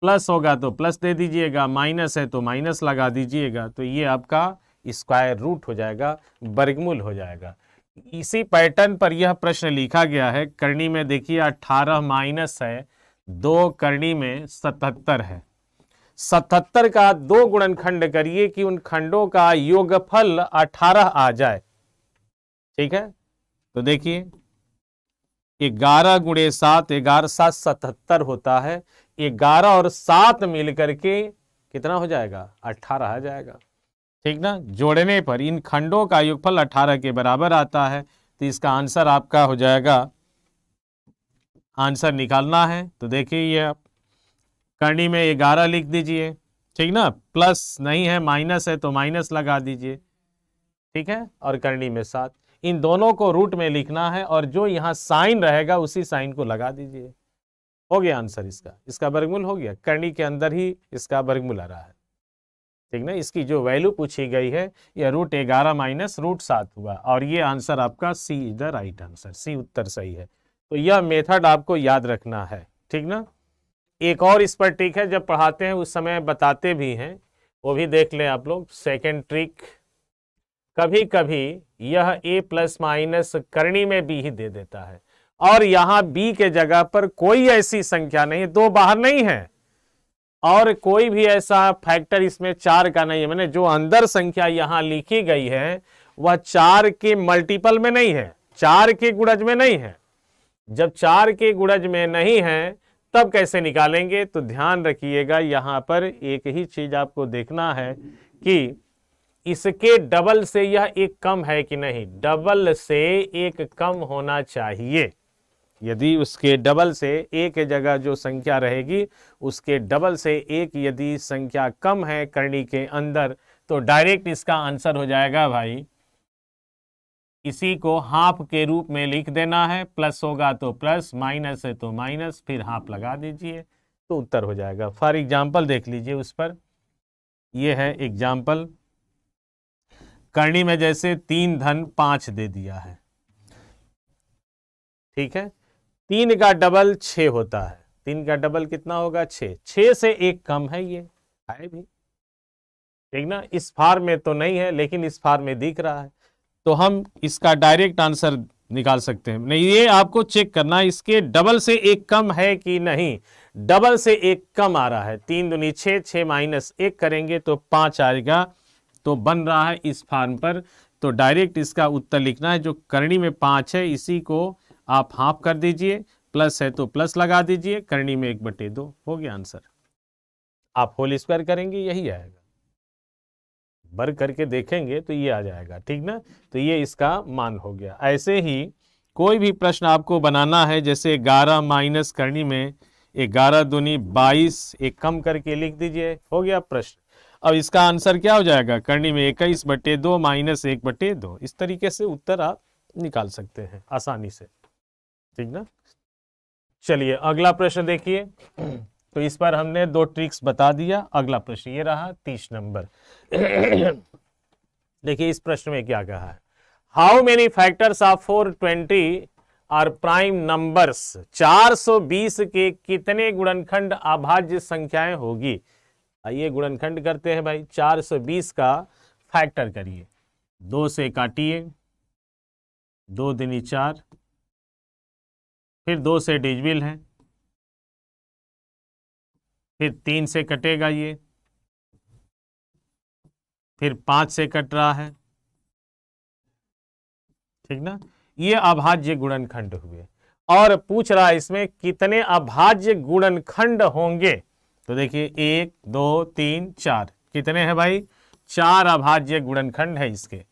प्लस होगा तो प्लस दे दीजिएगा माइनस है तो माइनस लगा दीजिएगा तो ये आपका स्क्वायर रूट हो जाएगा वर्गमूल हो जाएगा इसी पैटर्न पर यह प्रश्न लिखा गया है करणी में देखिए अट्ठारह माइनस है दो करणी में सतहत्तर है सतहत्तर का दो गुणनखंड करिए कि उन खंडों का योगफल अठारह आ जाए ठीक है तो देखिए ग्यारह गुणे सात ग्यारह सात सतहत्तर होता है ग्यारह और सात मिलकर के कितना हो जाएगा अठारह आ जाएगा ठीक ना जोड़ने पर इन खंडों का युगफल अठारह के बराबर आता है तो इसका आंसर आपका हो जाएगा आंसर निकालना है तो देखिए ये आप कर्णी में ग्यारह लिख दीजिए ठीक ना प्लस नहीं है माइनस है तो माइनस लगा दीजिए ठीक है और करणी में सात इन दोनों को रूट में लिखना है और जो यहाँ साइन रहेगा उसी साइन को लगा दीजिए हो गया आंसर इसका इसका वर्गमूल हो गया कर्णी के अंदर ही इसका वर्गमूल आ रहा है ठीक ना इसकी जो वैल्यू पूछी गई है यह रूट ग्यारह माइनस रूट सात हुआ और ये आंसर आपका C is the right answer C उत्तर सही है तो यह मेथड आपको याद रखना है ठीक ना एक और इस पर ट्रिक है जब पढ़ाते हैं उस समय बताते भी हैं वो भी देख लें आप लोग सेकेंड ट्रिक कभी कभी यह ए प्लस माइनस करणी में बी ही दे देता है और यहाँ बी के जगह पर कोई ऐसी संख्या नहीं दो बाहर नहीं है और कोई भी ऐसा फैक्टर इसमें चार का नहीं है मैंने जो अंदर संख्या यहां लिखी गई है वह चार के मल्टीपल में नहीं है चार के गुड़ज में नहीं है जब चार के गुड़ज में नहीं है तब कैसे निकालेंगे तो ध्यान रखिएगा यहाँ पर एक ही चीज आपको देखना है कि इसके डबल से यह एक कम है कि नहीं डबल से एक कम होना चाहिए यदि उसके डबल से एक जगह जो संख्या रहेगी उसके डबल से एक यदि संख्या कम है करणी के अंदर तो डायरेक्ट इसका आंसर हो जाएगा भाई इसी को हाफ के रूप में लिख देना है प्लस होगा तो प्लस माइनस है तो माइनस फिर हाफ लगा दीजिए तो उत्तर हो जाएगा फॉर एग्जाम्पल देख लीजिए उस पर यह है एग्जाम्पल करणी में जैसे तीन धन पांच दे दिया है ठीक है तीन का डबल छ होता है तीन का डबल कितना होगा छ छ से एक कम है ये है भी ठीक ना इस फार्म में तो नहीं है लेकिन इस फार्म में दिख रहा है तो हम इसका डायरेक्ट आंसर निकाल सकते हैं नहीं ये आपको चेक करना इसके डबल से एक कम है कि नहीं डबल से एक कम आ रहा है तीन दुनी छ छ माइनस एक करेंगे तो पांच आएगा तो बन रहा है इस फार्म पर तो डायरेक्ट इसका उत्तर लिखना है जो करणी में पांच है इसी को आप हाफ कर दीजिए प्लस है तो प्लस लगा दीजिए करणी में एक बटे दो हो गया आंसर आप होल स्क्वायर करेंगे यही आएगा वर्ग करके देखेंगे तो ये आ जाएगा ठीक ना तो ये इसका मान हो गया ऐसे ही कोई भी प्रश्न आपको बनाना है जैसे ग्यारह माइनस करनी में ग्यारह दुनी बाईस एक कम करके लिख दीजिए हो गया प्रश्न अब इसका आंसर क्या हो जाएगा करनी में इक्कीस बटे दो माइनस एक बटे दो इस तरीके से उत्तर आप निकाल सकते हैं आसानी से ठीक ना चलिए अगला प्रश्न देखिए तो इस बार हमने दो ट्रिक्स बता दिया अगला प्रश्न ये रहा तीस नंबर देखिए इस प्रश्न में क्या कहा है how many factors of four twenty are prime numbers 420 के कितने गुणनखंड अभाज्य संख्याएं होगी आइए गुणनखंड करते हैं भाई 420 का फैक्टर करिए दो से काटिए दो दिनी चार फिर दो से डिजबिल है फिर तीन से कटेगा ये फिर पांच से कट रहा है ठीक ना ये अभाज्य गुणनखंड हुए और पूछ रहा है इसमें कितने अभाज्य गुणनखंड होंगे तो देखिए एक दो तीन चार कितने हैं भाई चार अभाज्य गुणनखंड है इसके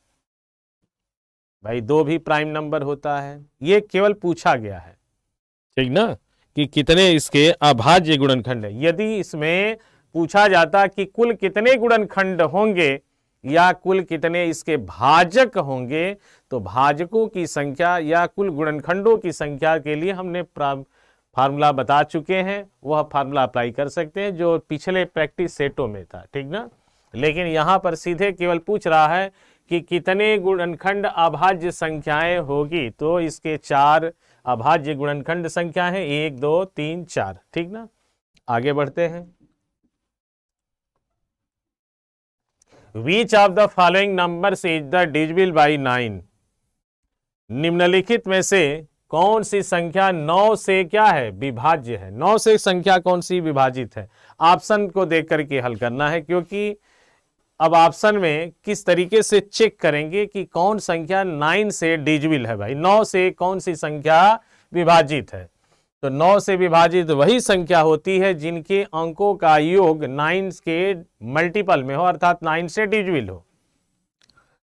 भाई दो भी प्राइम नंबर होता है ये केवल पूछा गया है ठीक ना कि कितने इसके अभाज्य गुणनखंड है यदि इसमें पूछा जाता कि कुल कितने गुणनखंड होंगे या कुल कितने इसके भाजक होंगे तो भाजकों की संख्या या कुल गुणनखंडों की संख्या के लिए हमने फार्मूला बता चुके हैं वह फार्मूला अप्लाई कर सकते हैं जो पिछले प्रैक्टिस सेटों में था ठीक ना लेकिन यहाँ पर सीधे केवल पूछ रहा है कि कितने गुणनखंड अभाज्य संख्याएं होगी तो इसके चार अभाज्य गुणनखंड संख्या है एक दो तीन चार ठीक ना आगे बढ़ते हैं Which of the following number is the divisible by nine निम्नलिखित में से कौन सी संख्या नौ से क्या है विभाज्य है नौ से संख्या कौन सी विभाजित है ऑप्शन को देख करके हल करना है क्योंकि अब ऑप्शन में किस तरीके से चेक करेंगे कि कौन संख्या नाइन से डिजिबल है भाई नौ से कौन सी संख्या विभाजित है तो नौ से विभाजित वही संख्या होती है जिनके अंकों का योग नाइन के मल्टीपल में हो अर्थात नाइन से डिजिबल हो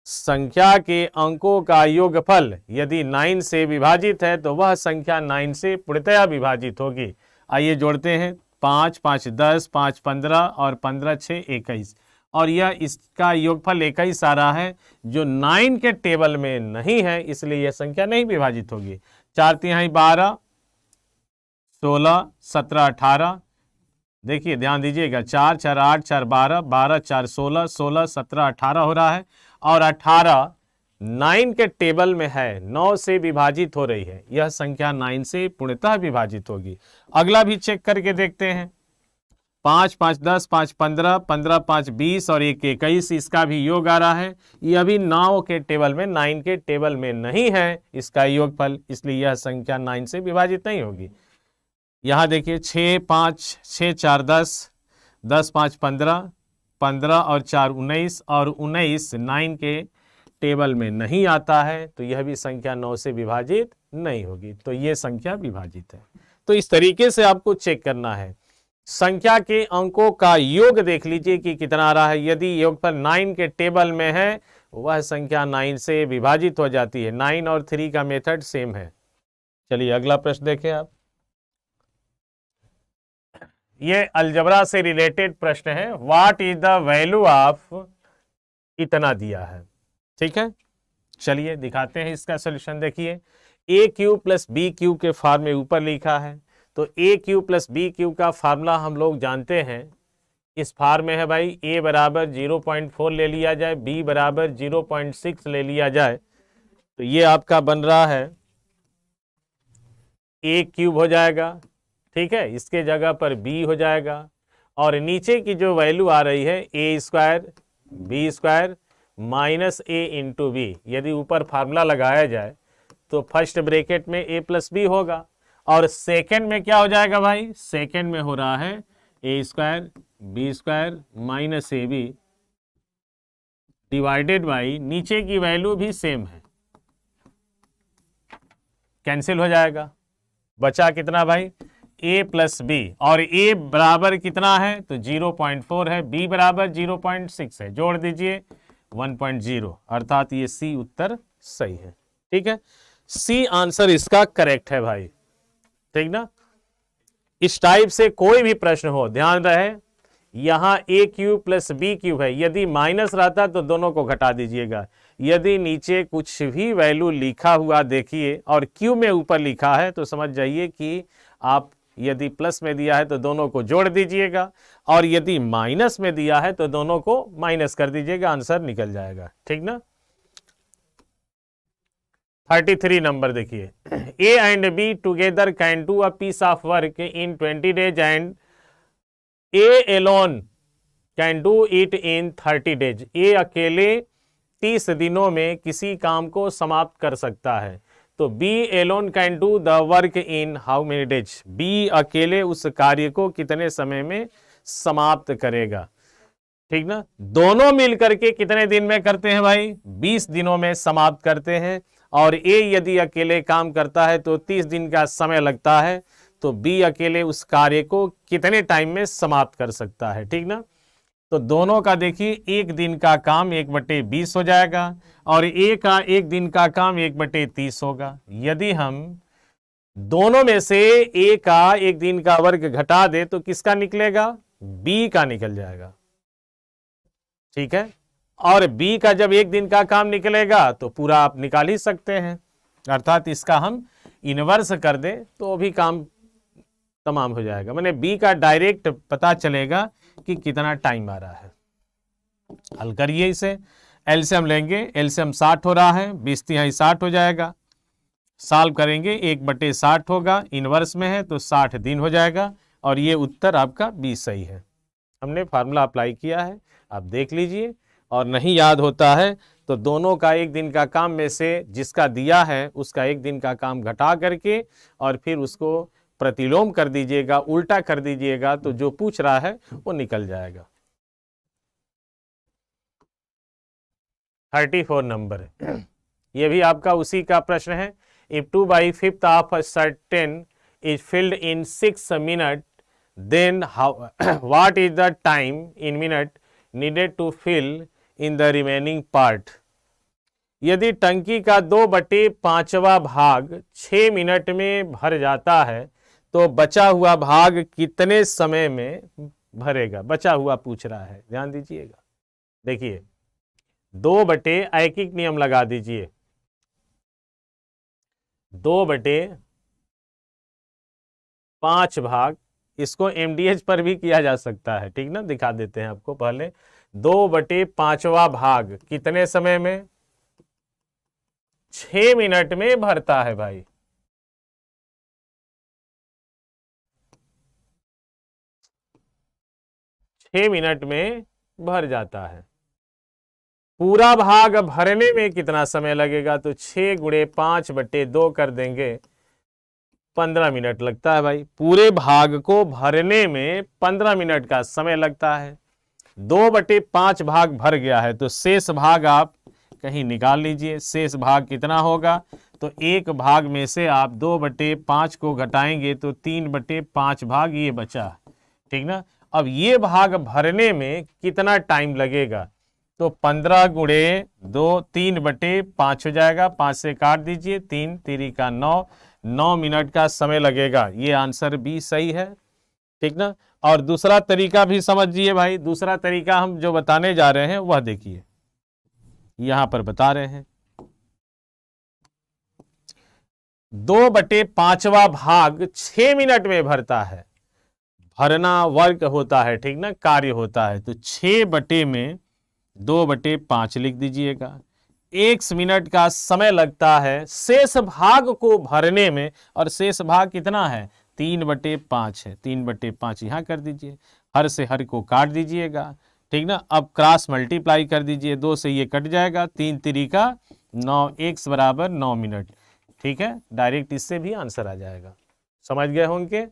संख्या के अंकों का योगफल यदि नाइन से विभाजित है तो वह संख्या नाइन से पूर्णतया विभाजित होगी आइए जोड़ते हैं पांच पांच दस पांच पंद्रह और पंद्रह छह इक्कीस और यह इसका योगफल एक ही सारा है जो नाइन के टेबल में नहीं है इसलिए यह संख्या नहीं विभाजित होगी चार तिहाई बारह सोलह सत्रह अठारह देखिए ध्यान दीजिएगा चार चार आठ चार बारह बारह चार सोलह सोलह सत्रह अठारह हो रहा है और अठारह नाइन के टेबल में है नौ से विभाजित हो रही है यह संख्या नाइन से पूर्णतः विभाजित होगी अगला भी चेक करके देखते हैं पाँच पाँच दस पाँच पंद्रह पंद्रह पाँच बीस और एक इक्कीस इसका भी योग आ रहा है ये अभी नौ के टेबल में नाइन के टेबल में नहीं है इसका योगफल इसलिए यह संख्या नाइन से विभाजित नहीं होगी यहाँ देखिए छः पाँच छः चार दस दस पाँच पंद्रह पंद्रह और चार उन्नीस और उन्नीस नाइन के टेबल में नहीं आता है तो यह भी संख्या नौ से विभाजित नहीं होगी तो ये संख्या विभाजित है तो इस तरीके से आपको चेक करना है संख्या के अंकों का योग देख लीजिए कि कितना आ रहा है यदि योग पर नाइन के टेबल में है वह संख्या नाइन से विभाजित हो जाती है नाइन और थ्री का मेथड सेम है चलिए अगला प्रश्न देखें आप ये अलजबरा से रिलेटेड प्रश्न है what is the value of इतना दिया है ठीक है चलिए दिखाते हैं इसका सोल्यूशन देखिए A Q plus B Q के फॉर्म में ऊपर लिखा है तो A Q plus B Q का फार्मूला हम लोग जानते हैं इस फार्म में है भाई ए बराबर जीरो पॉइंट फोर ले लिया जाए बी बराबर जीरो पॉइंट सिक्स ले लिया जाए तो ये आपका बन रहा है ए क्यूब हो जाएगा ठीक है इसके जगह पर बी हो जाएगा और नीचे की जो वैल्यू आ रही है A square B square minus A into B यदि ऊपर फार्मूला लगाया जाए तो फर्स्ट ब्रैकेट में ए प्लस बी होगा और सेकेंड में क्या हो जाएगा भाई सेकेंड में हो रहा है A square B square minus A B divided by नीचे की वैल्यू भी सेम है कैंसिल हो जाएगा बचा कितना भाई ए प्लस बी और ए बराबर कितना है तो जीरो पॉइंट फोर है बी बराबर जीरो पॉइंट सिक्स है जोड़ दीजिए वन पॉइंट जीरो अर्थात ये सी उत्तर सही है ठीक है सी आंसर इसका करेक्ट है भाई ठीक ना इस टाइप से कोई भी प्रश्न हो ध्यान रहे यहां A Q plus B Q है यदि माइनस रहता तो दोनों को घटा दीजिएगा यदि नीचे कुछ भी वैल्यू लिखा हुआ देखिए और क्यू में ऊपर लिखा है तो समझ जाइए कि आप यदि प्लस में दिया है तो दोनों को जोड़ दीजिएगा और यदि माइनस में दिया है तो दोनों को माइनस कर दीजिएगा आंसर निकल जाएगा ठीक ना थर्टी थ्री नंबर देखिए A and B together can do a piece of work in twenty days and A alone can do it in thirty days A अकेले तीस दिनों में किसी काम को समाप्त कर सकता है तो B alone can do the work in how many days B अकेले उस कार्य को कितने समय में समाप्त करेगा ठीक ना दोनों मिलकर के कितने दिन में करते हैं भाई बीस दिनों में समाप्त करते हैं और ए यदि अकेले काम करता है तो तीस दिन का समय लगता है तो बी अकेले उस कार्य को कितने टाइम में समाप्त कर सकता है ठीक ना तो दोनों का देखिए एक दिन का काम एक बटे बीस हो जाएगा और ए का एक दिन का काम एक बटे तीस होगा यदि हम दोनों में से ए का एक दिन का वर्ग घटा दे तो किसका निकलेगा बी का निकल जाएगा ठीक है और बी का जब एक दिन का काम निकलेगा तो पूरा आप निकाल ही सकते हैं अर्थात इसका हम इनवर्स कर दें तो भी काम तमाम हो जाएगा मैंने बी का डायरेक्ट पता चलेगा कि कितना टाइम आ रहा है हल करिए इसे एल से हम लेंगे एल से हम साठ हो रहा है बीस तिहाई साठ हो जाएगा साल्व करेंगे एक बटे साठ होगा इनवर्स में है तो साठ दिन हो जाएगा और ये उत्तर आपका बीस सही है हमने फार्मूला अप्लाई किया है आप देख लीजिए और नहीं याद होता है तो दोनों का एक दिन का काम में से जिसका दिया है उसका एक दिन का काम घटा करके और फिर उसको प्रतिलोम कर दीजिएगा उल्टा कर दीजिएगा तो जो पूछ रहा है वो निकल जाएगा थर्टी फोर नंबर ये भी आपका उसी का प्रश्न है if two by fifth of certain is filled in six minute then how what is the time in minute needed to fill in the remaining part यदि टंकी का दो बटे पांचवा भाग छ मिनट में भर जाता है तो बचा हुआ भाग कितने समय में भरेगा बचा हुआ पूछ रहा है ध्यान दीजिएगा देखिए दो बटे ऐकिक नियम लगा दीजिए दो बटे पांच भाग इसको एमडीएच पर भी किया जा सकता है ठीक ना दिखा देते हैं आपको पहले दो बटे पांचवा भाग कितने समय में छ मिनट में भरता है भाई छ मिनट में भर जाता है पूरा भाग भरने में कितना समय लगेगा तो छः गुड़े पांच बटे दो कर देंगे पंद्रह मिनट लगता है भाई पूरे भाग को भरने में पंद्रह मिनट का समय लगता है दो बटे पांच भाग भर गया है तो शेष भाग आप कहीं निकाल लीजिए शेष भाग कितना होगा तो एक भाग में से आप दो बटे पांच को घटाएंगे तो तीन बटे पांच भाग ये बचा ठीक ना अब ये भाग भरने में कितना टाइम लगेगा तो पंद्रह गुड़े दो तीन बटे पांच हो जाएगा पांच से काट दीजिए तीन तेरी का नौ नौ मिनट का समय लगेगा ये आंसर भी सही है ठीक ना और दूसरा तरीका भी समझिए भाई दूसरा तरीका हम जो बताने जा रहे हैं वह देखिए यहां पर बता रहे हैं दो बटे पांचवा भाग छह मिनट में भरता है भरना वर्क होता है ठीक ना कार्य होता है तो छ बटे में दो बटे पांच लिख दीजिएगा एक मिनट का समय लगता है शेष भाग को भरने में और शेष भाग कितना है तीन बटे पाँच है तीन बटे पाँच यहाँ कर दीजिए हर से हर को काट दीजिएगा ठीक ना अब क्रॉस मल्टीप्लाई कर दीजिए दो से ये कट जाएगा तीन का नौ एक्स बराबर नौ मिनट ठीक है डायरेक्ट इससे भी आंसर आ जाएगा समझ गए होंगे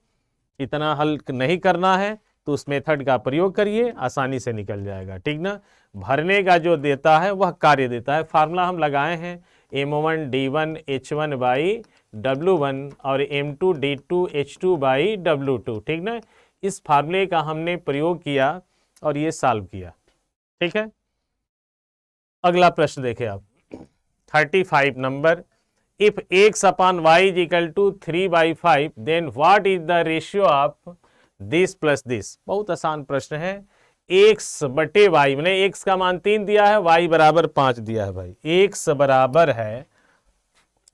इतना हल नहीं करना है तो उस मेथड का प्रयोग करिए आसानी से निकल जाएगा ठीक ना भरने का जो देता है वह कार्य देता है फार्मूला हम लगाए हैं M one D one H one by W1 और M2 D2 H2 two by W2 ठीक ना इस फार्मूले का हमने प्रयोग किया और ये सॉल्व किया ठीक है अगला प्रश्न देखें आप 35 नंबर इफ एक सपान y is equal to three by five then what is the ratio of this plus this बहुत आसान प्रश्न है x बटे वाई मैंने x का मान तीन दिया है y बराबर पांच दिया है भाई x बराबर है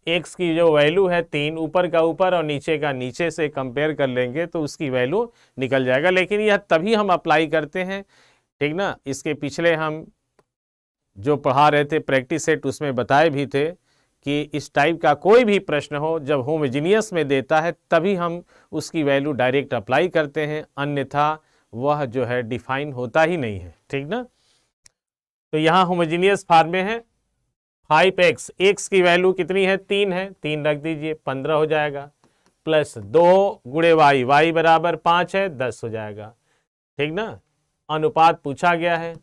एक्स की जो वैल्यू है तीन ऊपर का ऊपर और नीचे का नीचे से कंपेयर कर लेंगे तो उसकी वैल्यू निकल जाएगा लेकिन यह तभी हम अप्लाई करते हैं ठीक ना इसके पिछले हम जो पढ़ा रहे थे प्रैक्टिस सेट उसमें बताए भी थे कि इस टाइप का कोई भी प्रश्न हो जब होमोजीनियस में देता है तभी हम उसकी वैल्यू डायरेक्ट अप्लाई करते हैं अन्यथा वह जो है डिफाइन होता ही नहीं है ठीक ना तो यहाँ होमोजीनियस फार्मे है फाइव एक्स एक्स की वैल्यू कितनी है तीन है तीन रख दीजिए पंद्रह हो जाएगा प्लस दो गुड़े वाई वाई बराबर पांच है दस हो जाएगा ठीक ना अनुपात पूछा गया है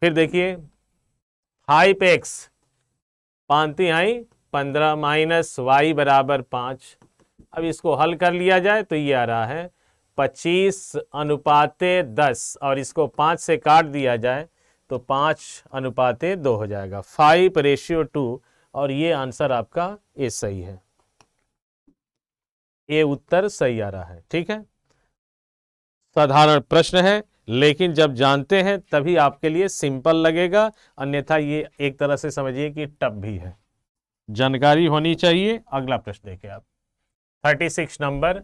फिर देखिए फाइव एक्स पांति आई पंद्रह माइनस वाई बराबर पांच अब इसको हल कर लिया जाए तो ये आ रहा है पच्चीस अनुपाते दस और इसको पांच से काट दिया जाए तो पाँच अनुपात दो हो जाएगा फाइव रेशियो टू और ये आंसर आपका ए सही है ए उत्तर सही आ रहा है ठीक है साधारण प्रश्न है लेकिन जब जानते हैं तभी आपके लिए सिंपल लगेगा अन्यथा ये एक तरह से समझिए कि टप भी है जानकारी होनी चाहिए अगला प्रश्न देखें आप 36 number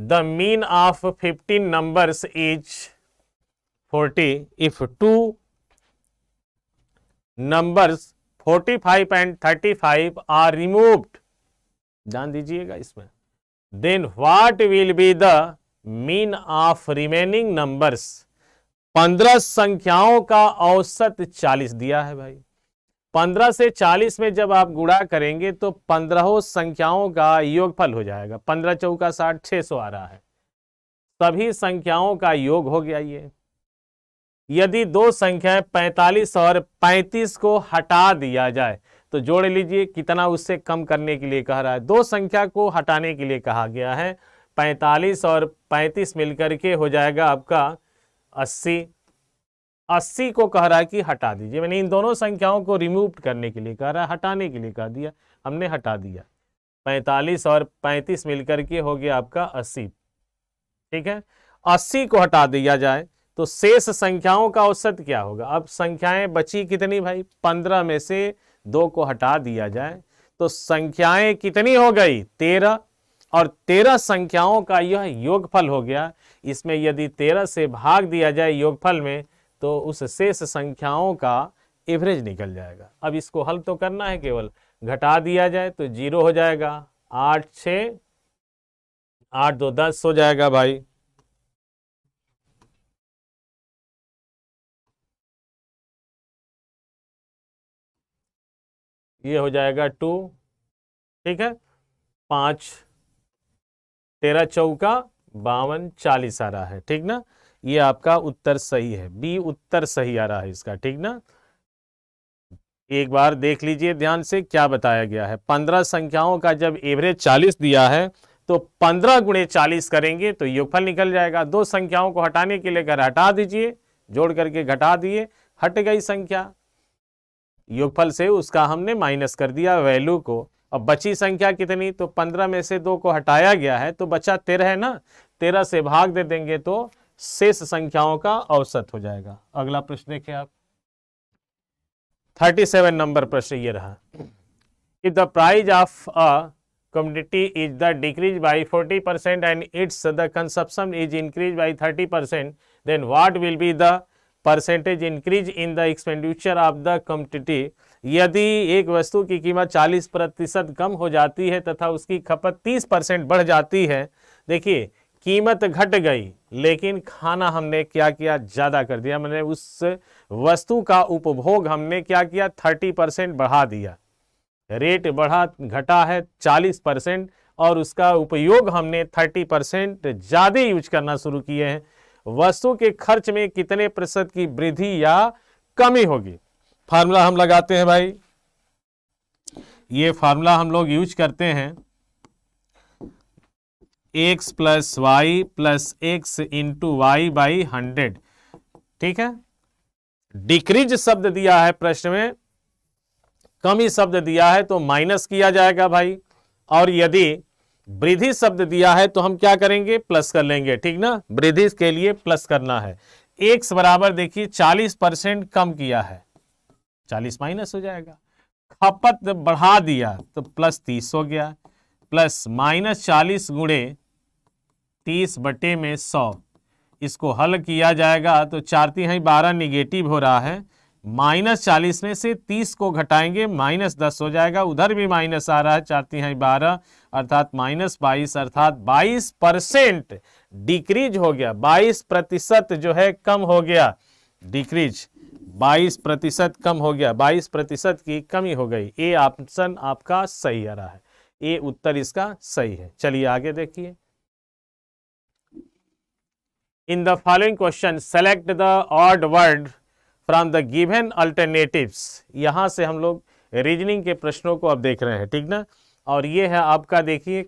the mean of 15 numbers is 40 if two numbers 45 and 35 are removed ध्यान दीजिएगा इसमें then what will be the mean of remaining numbers पंद्रह संख्याओं का औसत चालीस दिया है भाई पंद्रह से चालीस में जब आप गुड़ा करेंगे तो पंद्रहों संख्याओं का योगफल हो जाएगा पंद्रह चौका साठ छह सौ आ रहा है सभी संख्याओं का योग हो गया ये यदि दो संख्याएं 45 और 35 को हटा दिया जाए तो जोड़ लीजिए कितना उससे कम करने के लिए कह रहा है दो संख्या को हटाने के लिए कहा गया है 45 और 35 मिलकर के हो जाएगा आपका 80 अस्सी को कह रहा है कि हटा दीजिए मैंने इन दोनों संख्याओं को रिमूव करने के लिए कह रहा है हटाने के लिए कह दिया हमने हटा दिया पैंतालीस और पैंतीस मिलकर के हो गया आपका अस्सी ठीक है अस्सी को हटा दिया जाए तो शेष संख्याओं का औसत क्या होगा अब संख्याएं बची कितनी भाई पंद्रह में से दो को हटा दिया जाए तो संख्याएं कितनी हो गई तेरह और तेरह संख्याओं का यह योगफल हो गया इसमें यदि तेरह से भाग दिया जाए योगफल में तो उस शेष संख्याओं का एवरेज निकल जाएगा अब इसको हल तो करना है केवल घटा दिया जाए तो जीरो हो जाएगा आठ छ आठ दो दस हो जाएगा भाई ये हो जाएगा टू ठीक है पाँच तेरह चौका बावन चालीस आ रहा है ठीक ना ये आपका उत्तर सही है बी उत्तर सही आ रहा है इसका ठीक ना एक बार देख लीजिए ध्यान से क्या बताया गया है पंद्रह संख्याओं का जब एवरेज चालीस दिया है तो पंद्रह गुणे चालीस करेंगे तो योगफल निकल जाएगा दो संख्याओं को हटाने के लिए अगर हटा दीजिए जोड़ करके घटा दिए हट गई संख्या योगफल से उसका हमने माइनस कर दिया वैल्यू को अब बची संख्या कितनी तो पंद्रह में से दो को हटाया गया है तो बचा तेरह है ना तेरह से भाग दे देंगे तो शेष संख्याओं का औसत हो जाएगा अगला प्रश्न देखिए आप थर्टी सेवन नंबर प्रश्न ये रहा if the price of a commodity is the decrease by forty percent and its the consumption is increase by thirty percent then what will be the percentage increase in the expenditure of the commodity यदि एक वस्तु की कीमत 40 प्रतिशत कम हो जाती है तथा उसकी खपत 30 परसेंट बढ़ जाती है देखिए कीमत घट गई लेकिन खाना हमने क्या किया ज़्यादा कर दिया मैंने उस वस्तु का उपभोग हमने क्या किया 30 परसेंट बढ़ा दिया रेट बढ़ा घटा है 40 परसेंट और उसका उपयोग हमने 30 परसेंट ज़्यादा यूज करना शुरू किए हैं वस्तु के खर्च में कितने प्रतिशत की वृद्धि या कमी होगी फार्मूला हम लगाते हैं भाई ये फार्मूला हम लोग यूज करते हैं x plus y plus x into y by hundred ठीक है डिक्रीज शब्द दिया है प्रश्न में कमी शब्द दिया है तो माइनस किया जाएगा भाई और यदि वृद्धि शब्द दिया है तो हम क्या करेंगे प्लस कर लेंगे ठीक ना वृद्धि के लिए प्लस करना है एक बराबर देखिए चालीस परसेंट कम किया है चालीस माइनस हो जाएगा खपत बढ़ा दिया तो प्लस तीस हो गया प्लस माइनस चालीस गुणे तीस बटे में सौ इसको हल किया जाएगा तो चार तिहाई बारह निगेटिव हो रहा है माइनस चालीस में से तीस को घटाएंगे माइनस दस हो जाएगा उधर भी माइनस आ रहा है चार हैं बारह अर्थात माइनस बाईस अर्थात बाईस परसेंट डिक्रीज हो गया बाईस प्रतिशत जो है कम हो गया डिक्रीज बाईस प्रतिशत कम हो गया बाईस प्रतिशत की कमी हो गई ए ऑप्शन आपका सही आ रहा है ए उत्तर इसका सही है चलिए आगे देखिए in the following question select the odd word from the given alternatives यहाँ से हम लोग रीजनिंग के प्रश्नों को अब देख रहे हैं ठीक ना और ये है आपका देखिए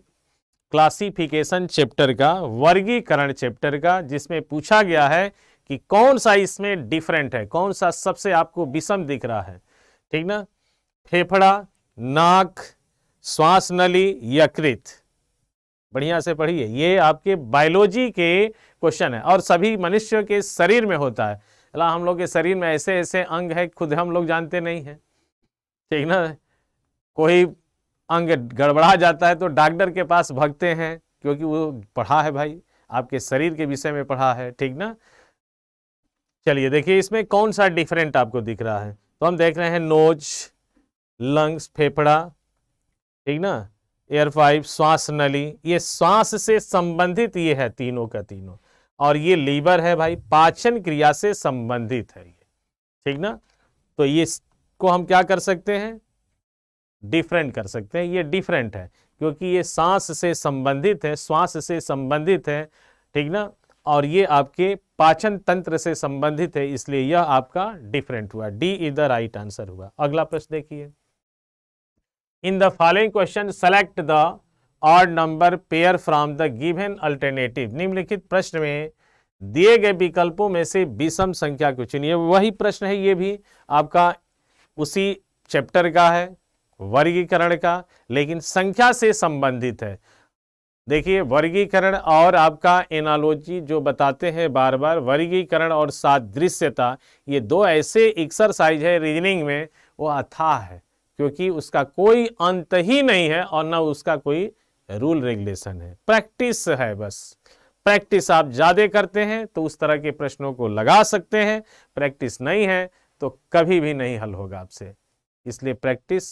क्लासिफिकेशन चैप्टर का वर्गीकरण चैप्टर का जिसमें पूछा गया है कि कौन सा इसमें डिफरेंट है कौन सा सबसे आपको विषम दिख रहा है ठीक ना फेफड़ा नाक श्वास नली यकृत बढ़िया से पढ़िए ये आपके बायोलॉजी के क्वेश्चन है और सभी मनुष्य के शरीर में होता है अला हम लोग के शरीर में ऐसे ऐसे अंग है खुद हम लोग जानते नहीं हैं ठीक ना कोई अंग गड़बड़ा जाता है तो डॉक्टर के पास भगते हैं क्योंकि वो पढ़ा है भाई आपके शरीर के विषय में पढ़ा है ठीक ना चलिए देखिए इसमें कौन सा डिफरेंट आपको दिख रहा है तो हम देख रहे हैं नोज लंग्स फेफड़ा ठीक ना एयर पाइप श्वास नली ये श्वास से संबंधित ये है तीनों का तीनों और ये लीवर है भाई पाचन क्रिया से संबंधित है ये ठीक ना तो ये को हम क्या कर सकते हैं डिफरेंट कर सकते हैं ये डिफरेंट है क्योंकि ये सांस से संबंधित है श्वास से संबंधित है ठीक ना और ये आपके पाचन तंत्र से संबंधित है इसलिए यह आपका डिफरेंट हुआ D is the right answer हुआ अगला प्रश्न देखिए in the following question select the odd number pair from the given alternative निम्नलिखित प्रश्न में दिए गए विकल्पों में से विषम संख्या को चुनिए वही प्रश्न है ये भी आपका उसी चैप्टर का है वर्गीकरण का लेकिन संख्या से संबंधित है देखिए वर्गीकरण और आपका एनालॉजी जो बताते हैं बार बार वर्गीकरण और सादृश्यता ये दो ऐसे एक्सरसाइज है रीजनिंग में वो अथाह है क्योंकि उसका कोई अंत ही नहीं है और ना उसका कोई रूल रेगुलेशन है प्रैक्टिस है बस प्रैक्टिस आप ज़्यादा करते हैं तो उस तरह के प्रश्नों को लगा सकते हैं प्रैक्टिस नहीं है तो कभी भी नहीं हल होगा आपसे इसलिए प्रैक्टिस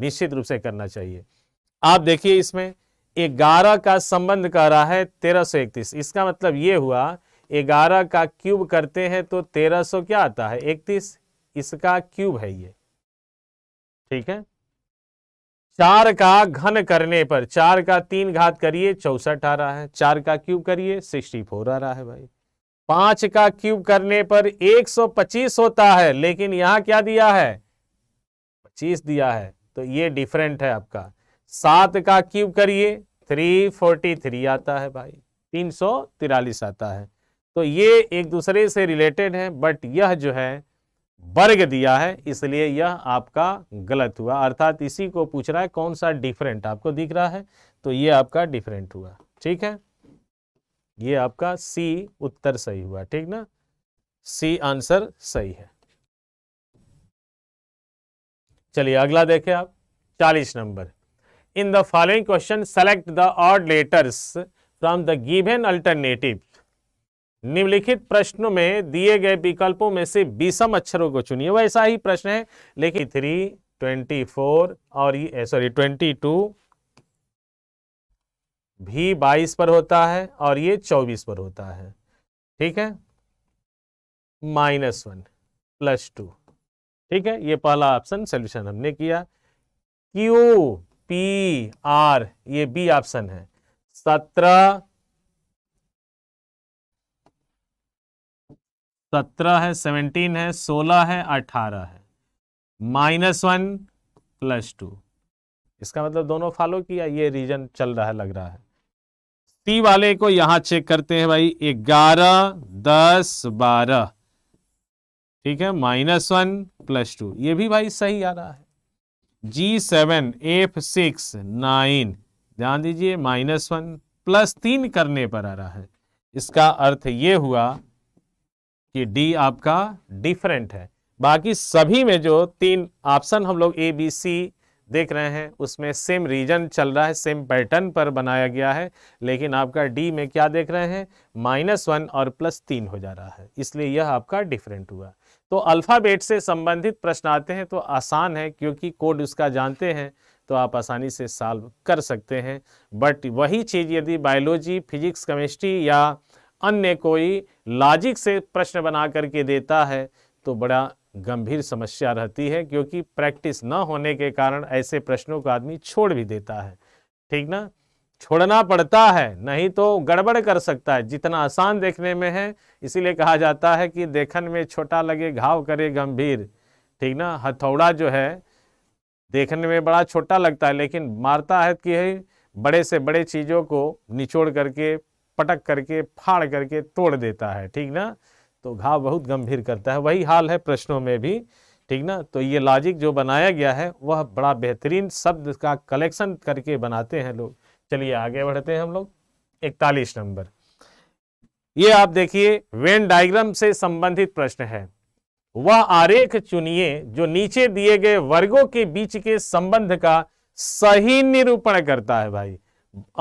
निश्चित रूप से करना चाहिए आप देखिए इसमें ग्यारह का संबंध कह रहा है तेरह सौ इकतीस इसका मतलब ये हुआ ग्यारह का क्यूब करते हैं तो तेरह सौ क्या आता है इकतीस इसका क्यूब है ये ठीक है चार का घन करने पर चार का तीन घात करिए चौसठ आ रहा है चार का क्यूब करिए सिक्सटी फोर आ रहा है भाई पांच का क्यूब करने पर एक सौ पच्चीस होता है लेकिन यहां क्या दिया है पच्चीस दिया है तो ये डिफरेंट है आपका सात का क्यूब करिए थ्री फोर्टी थ्री आता है भाई तीन सौ तिरालीस आता है तो ये एक दूसरे से रिलेटेड है बट यह जो है वर्ग दिया है इसलिए यह आपका गलत हुआ अर्थात इसी को पूछ रहा है कौन सा डिफरेंट आपको दिख रहा है तो यह आपका डिफरेंट हुआ ठीक है यह आपका सी उत्तर सही हुआ ठीक ना सी आंसर सही है चलिए अगला देखें आप चालीस number in the following question select the odd letters from the given alternative निम्नलिखित प्रश्नों में दिए गए विकल्पों में से बीसम अक्षरों को चुनिए वैसा ही प्रश्न है लेकिन थ्री ट्वेंटी फोर और सॉरी ट्वेंटी टू भी बाईस पर होता है और ये चौबीस पर होता है ठीक है माइनस वन प्लस टू ठीक है ये पहला ऑप्शन सोल्यूशन हमने किया क्यू पी आर ये बी ऑप्शन है सत्रह सत्रह है सेवनटीन है सोलह है अठारह है माइनस वन प्लस टू इसका मतलब दोनों फॉलो किया ये रीजन चल रहा है लग रहा है सी वाले को यहां चेक करते हैं भाई ग्यारह दस बारह ठीक है माइनस वन प्लस टू ये भी भाई सही आ रहा है G seven F six nine ध्यान दीजिए माइनस वन प्लस तीन करने पर आ रहा है इसका अर्थ ये हुआ कि डी आपका डिफरेंट है बाकी सभी में जो तीन ऑप्शन हम लोग ए बी सी देख रहे हैं उसमें सेम रीजन चल रहा है सेम पैटर्न पर बनाया गया है लेकिन आपका डी में क्या देख रहे हैं माइनस वन और प्लस तीन हो जा रहा है इसलिए यह आपका डिफरेंट हुआ तो अल्फ़ाबेट से संबंधित प्रश्न आते हैं तो आसान है क्योंकि कोड उसका जानते हैं तो आप आसानी से सॉल्व कर सकते हैं बट वही चीज़ यदि बायोलॉजी फिजिक्स केमिस्ट्री या अन्य कोई लॉजिक से प्रश्न बना करके देता है तो बड़ा गंभीर समस्या रहती है क्योंकि प्रैक्टिस न होने के कारण ऐसे प्रश्नों को आदमी छोड़ भी देता है ठीक ना छोड़ना पड़ता है नहीं तो गड़बड़ कर सकता है जितना आसान देखने में है इसीलिए कहा जाता है कि देखन में छोटा लगे घाव करे गंभीर ठीक ना हथौड़ा जो है देखने में बड़ा छोटा लगता है लेकिन मारता है कि बड़े से बड़े चीज़ों को निचोड़ करके पटक करके फाड़ करके तोड़ देता है ठीक ना तो घाव बहुत गंभीर करता है वही हाल है प्रश्नों में भी ठीक ना तो ये लॉजिक जो बनाया गया है वह बड़ा बेहतरीन शब्द का कलेक्शन करके बनाते हैं लोग चलिए आगे बढ़ते हैं हम लोग इकतालीस नंबर ये आप देखिए वेन डायग्राम से संबंधित प्रश्न है वह आरेख चुनिए जो नीचे दिए गए वर्गों के बीच के संबंध का सही निरूपण करता है भाई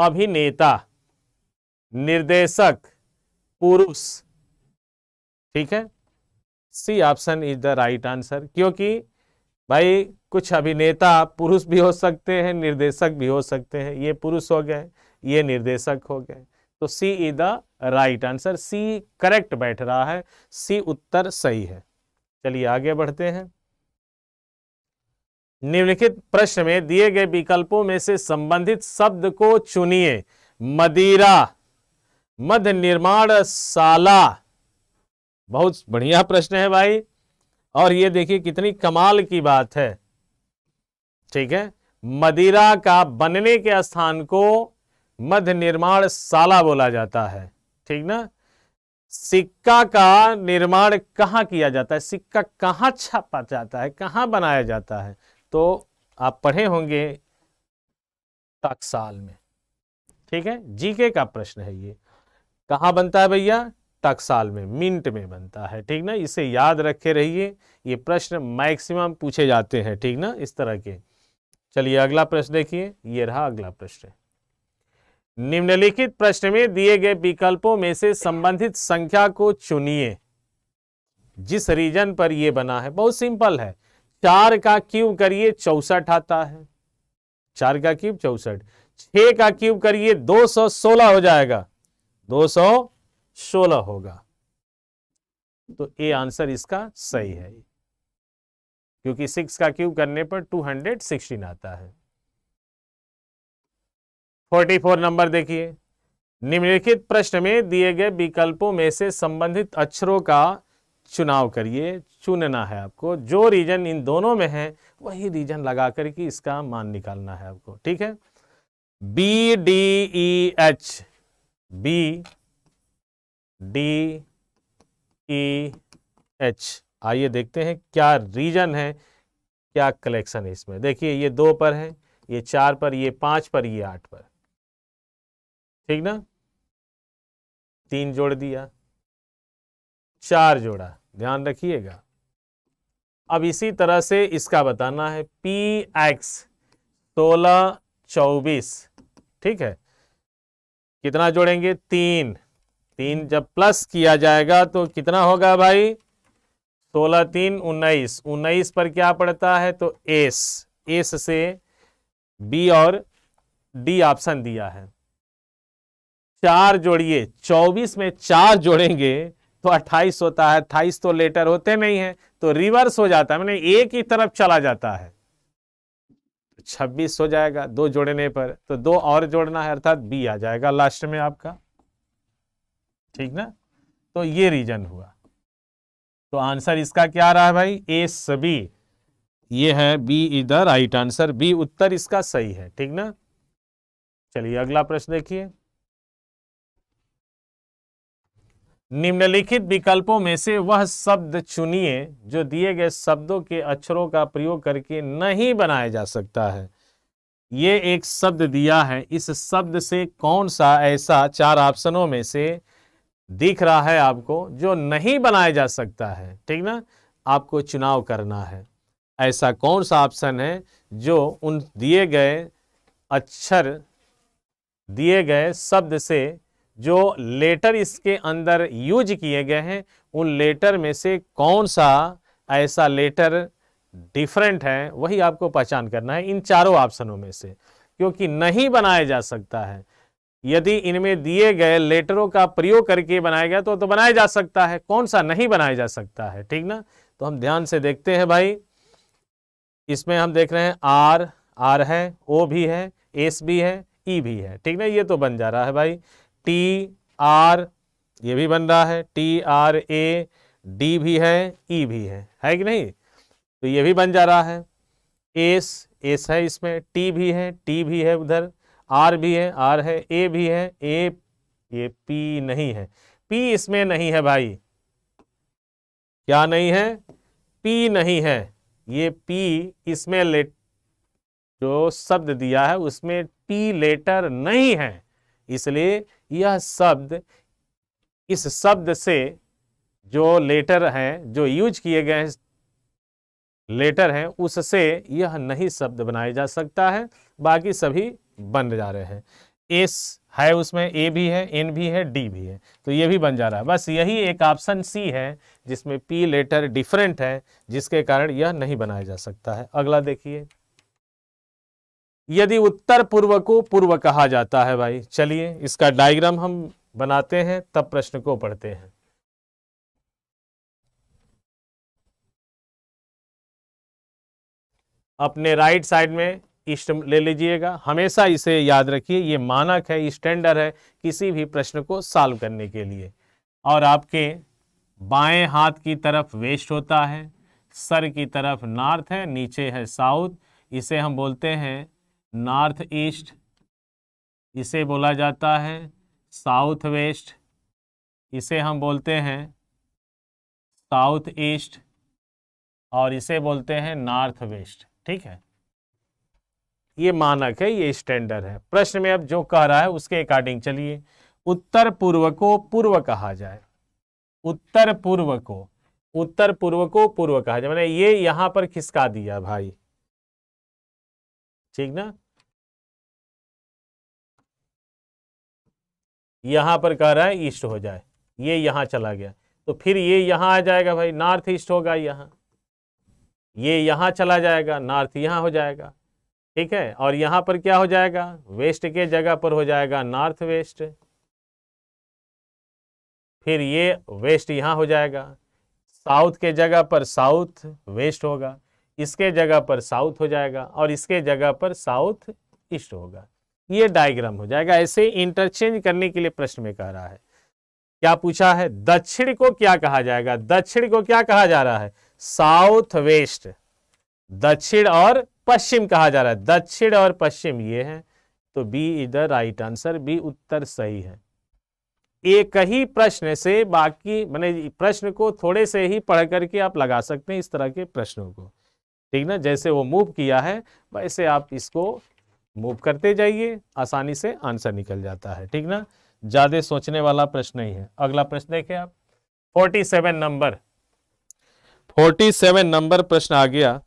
अभिनेता निर्देशक पुरुष ठीक है C option is the right answer क्योंकि भाई कुछ अभिनेता पुरुष भी हो सकते हैं निर्देशक भी हो सकते हैं ये पुरुष हो गए ये निर्देशक हो गए तो C is the right answer C correct बैठ रहा है सी उत्तर सही है चलिए आगे बढ़ते हैं निम्नलिखित प्रश्न में दिए गए विकल्पों में से संबंधित शब्द को चुनिए मदिरा मध्य निर्माण साला बहुत बढ़िया प्रश्न है भाई और ये देखिए कितनी कमाल की बात है ठीक है मदिरा का बनने के स्थान को मध्य निर्माण साला बोला जाता है ठीक ना सिक्का का निर्माण कहाँ किया जाता है सिक्का कहाँ छापा जाता है कहाँ बनाया जाता है तो आप पढ़े होंगे टकसाल में ठीक है जीके का प्रश्न है ये कहाँ बनता है भैया टक्साल में मिनट में बनता है ठीक ना इसे याद रखे रहिए ये प्रश्न मैक्सिमम पूछे जाते हैं ठीक ना इस तरह के चलिए अगला प्रश्न देखिए ये रहा अगला प्रश्न निम्नलिखित प्रश्न में दिए गए विकल्पों में से संबंधित संख्या को चुनिए जिस रीजन पर यह बना है बहुत सिंपल है चार का क्यूब करिए चौसठ आता है चार का क्यूब चौसठ छह का क्यूब करिए दो सौ सोलह हो जाएगा 216 होगा तो ए आंसर इसका सही है क्योंकि सिक्स का क्यूब करने पर 216 आता है 44 नंबर देखिए निम्नलिखित प्रश्न में दिए गए विकल्पों में से संबंधित अक्षरों का चुनाव करिए चुनना है आपको जो रीजन इन दोनों में है वही रीजन लगा करके इसका मान निकालना है आपको ठीक है B D E H B D E H आइए देखते हैं क्या रीजन है क्या कलेक्शन है इसमें देखिए ये दो पर है ये चार पर ये पांच पर ये आठ पर ठीक ना तीन जोड़ दिया चार जोड़ा ध्यान रखिएगा अब इसी तरह से इसका बताना है पी एक्स सोलह चौबीस ठीक है कितना जोड़ेंगे तीन तीन जब प्लस किया जाएगा तो कितना होगा भाई सोलह तीन उन्नीस उन्नीस पर क्या पड़ता है तो एस एस से बी और डी ऑप्शन दिया है चार जोड़िए चौबीस में चार जोड़ेंगे तो अट्ठाईस होता है अट्ठाईस तो लेटर होते नहीं है तो रिवर्स हो जाता है मैंने एक ही तरफ चला जाता है छब्बीस हो जाएगा दो जोड़ने पर तो दो और जोड़ना है अर्थात बी आ जाएगा लास्ट में आपका ठीक ना तो ये रीजन हुआ तो आंसर इसका क्या रहा है भाई ए सभी ये है बी इधर राइट आंसर बी उत्तर इसका सही है ठीक ना चलिए अगला प्रश्न देखिए निम्नलिखित विकल्पों में से वह शब्द चुनिए जो दिए गए शब्दों के अक्षरों का प्रयोग करके नहीं बनाया जा सकता है ये एक शब्द दिया है इस शब्द से कौन सा ऐसा चार ऑप्शनों में से दिख रहा है आपको जो नहीं बनाया जा सकता है ठीक ना आपको चुनाव करना है ऐसा कौन सा ऑप्शन है जो उन दिए गए अक्षर दिए गए शब्द से जो लेटर इसके अंदर यूज किए गए हैं उन लेटर में से कौन सा ऐसा लेटर डिफरेंट है वही आपको पहचान करना है इन चारों ऑप्शनों में से क्योंकि नहीं बनाया जा सकता है यदि इनमें दिए गए लेटरों का प्रयोग करके बनाया गया तो तो बनाया जा सकता है कौन सा नहीं बनाया जा सकता है ठीक ना तो हम ध्यान से देखते हैं भाई इसमें हम देख रहे हैं आर आर है ओ भी है एस भी है ई भी है ठीक ना ये तो बन जा रहा है भाई टी आर ये भी बन रहा है टी आर ए डी भी है ई e भी है है कि नहीं तो ये भी बन जा रहा है एस एस है इसमें टी भी है टी भी है उधर आर भी है आर है ए भी है ए ये पी नहीं है पी इसमें नहीं है भाई क्या नहीं है पी नहीं है ये पी इसमें लेट जो शब्द दिया है उसमें पी लेटर नहीं है इसलिए यह शब्द इस शब्द से जो लेटर हैं जो यूज किए गए हैं लेटर हैं उससे यह नहीं शब्द बनाया जा सकता है बाकी सभी बन जा रहे हैं एस है उसमें ए भी है एन भी है डी भी है तो ये भी बन जा रहा है बस यही एक ऑप्शन सी है जिसमें पी लेटर डिफरेंट है जिसके कारण यह नहीं बनाया जा सकता है अगला देखिए यदि उत्तर पूर्व को पूर्व कहा जाता है भाई चलिए इसका डायग्राम हम बनाते हैं तब प्रश्न को पढ़ते हैं अपने राइट साइड में इष्ट ले लीजिएगा हमेशा इसे याद रखिए ये मानक है स्टैंडर्ड है किसी भी प्रश्न को सॉल्व करने के लिए और आपके बाएं हाथ की तरफ वेस्ट होता है सर की तरफ नॉर्थ है नीचे है साउथ इसे हम बोलते हैं नॉर्थ ईस्ट इसे बोला जाता है साउथ वेस्ट इसे हम बोलते हैं साउथ ईस्ट और इसे बोलते हैं नॉर्थ वेस्ट ठीक है ये मानक है ये स्टैंडर्ड है प्रश्न में अब जो कह रहा है उसके अकॉर्डिंग चलिए उत्तर पूर्व को पूर्व कहा जाए उत्तर पूर्व को उत्तर पूर्व को पूर्व कहा जाए मैंने ये यहां पर खिसका दिया भाई ठीक ना यहां पर कह रहा है ईस्ट हो जाए ये यहां चला गया तो फिर ये यहां आ जाएगा भाई नॉर्थ ईस्ट होगा यहां ये यहां चला जाएगा नॉर्थ यहां हो जाएगा ठीक है और यहां पर क्या हो जाएगा वेस्ट के जगह पर हो जाएगा नॉर्थ वेस्ट फिर ये वेस्ट यहां हो जाएगा साउथ के जगह पर साउथ वेस्ट होगा इसके जगह पर साउथ हो जाएगा और इसके जगह पर साउथ ईस्ट होगा ये डायग्राम हो जाएगा ऐसे इंटरचेंज करने के लिए प्रश्न में कह रहा है क्या पूछा है दक्षिण को क्या कहा जाएगा दक्षिण को क्या कहा जा रहा है साउथ वेस्ट दक्षिण और पश्चिम कहा जा रहा है दक्षिण और पश्चिम ये है तो B is the right answer B उत्तर सही है एक ही प्रश्न से बाकी मैंने प्रश्न को थोड़े से ही पढ़ करके आप लगा सकते हैं इस तरह के प्रश्नों को ठीक ना जैसे वो मूव किया है वैसे आप इसको मूव करते जाइए आसानी से आंसर निकल जाता है ठीक ना ज़्यादा सोचने वाला प्रश्न नहीं है अगला प्रश्न देखिए आप forty seven number forty seven number प्रश्न आ गया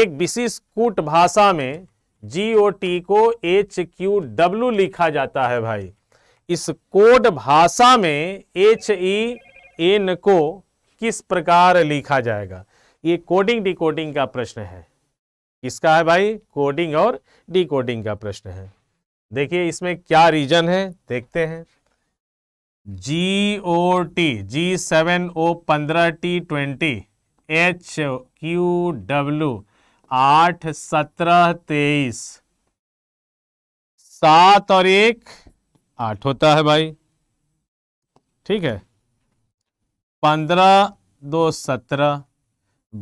एक विशिष्ट कूट भाषा में जी ओ टी को एच क्यू डब्ल्यू लिखा जाता है भाई इस कोड भाषा में एच ई एन को किस प्रकार लिखा जाएगा ये कोडिंग डिकोडिंग का प्रश्न है किसका है भाई कोडिंग और डिकोडिंग का प्रश्न है देखिए इसमें क्या रीजन है देखते हैं जी O T G seven O पंद्रह T twenty H Q W आठ सत्रह तेईस सात और एक आठ होता है भाई ठीक है पंद्रह दो सत्रह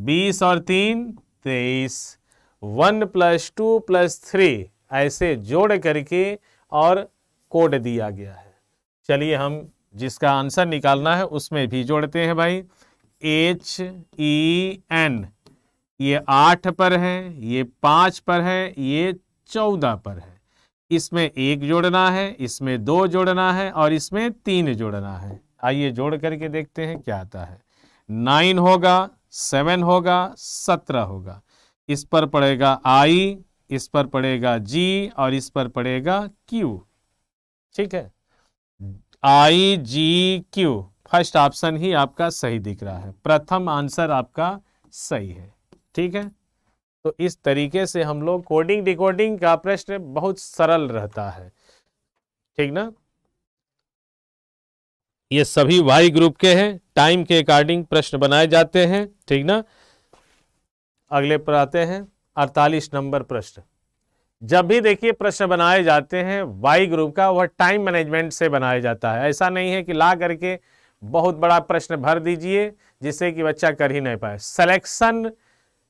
बीस और तीन तेईस one plus two plus three ऐसे जोड़ करके और कोड दिया गया है चलिए हम जिसका आंसर निकालना है उसमें भी जोड़ते हैं भाई एच ई एन ये आठ पर है ये पाँच पर है ये चौदह पर है इसमें एक जोड़ना है इसमें दो जोड़ना है और इसमें तीन जोड़ना है आइए जोड़ करके देखते हैं क्या आता है नाइन होगा सेवन होगा सत्रह होगा इस पर पड़ेगा आई इस पर पड़ेगा जी और इस पर पड़ेगा क्यू ठीक है I G Q first option ही आपका सही दिख रहा है प्रथम आंसर आपका सही है ठीक है तो इस तरीके से हम लोग कोडिंग डिकोडिंग का प्रश्न बहुत सरल रहता है ठीक ना ये सभी वाई ग्रुप के हैं टाइम के अकॉर्डिंग प्रश्न बनाए जाते हैं ठीक ना अगले पर आते हैं अड़तालीस नंबर प्रश्न जब भी देखिए प्रश्न बनाए जाते हैं वाई ग्रुप का वह टाइम मैनेजमेंट से बनाया जाता है ऐसा नहीं है कि ला करके बहुत बड़ा प्रश्न भर दीजिए जिससे कि बच्चा कर ही नहीं पाए सिलेक्शन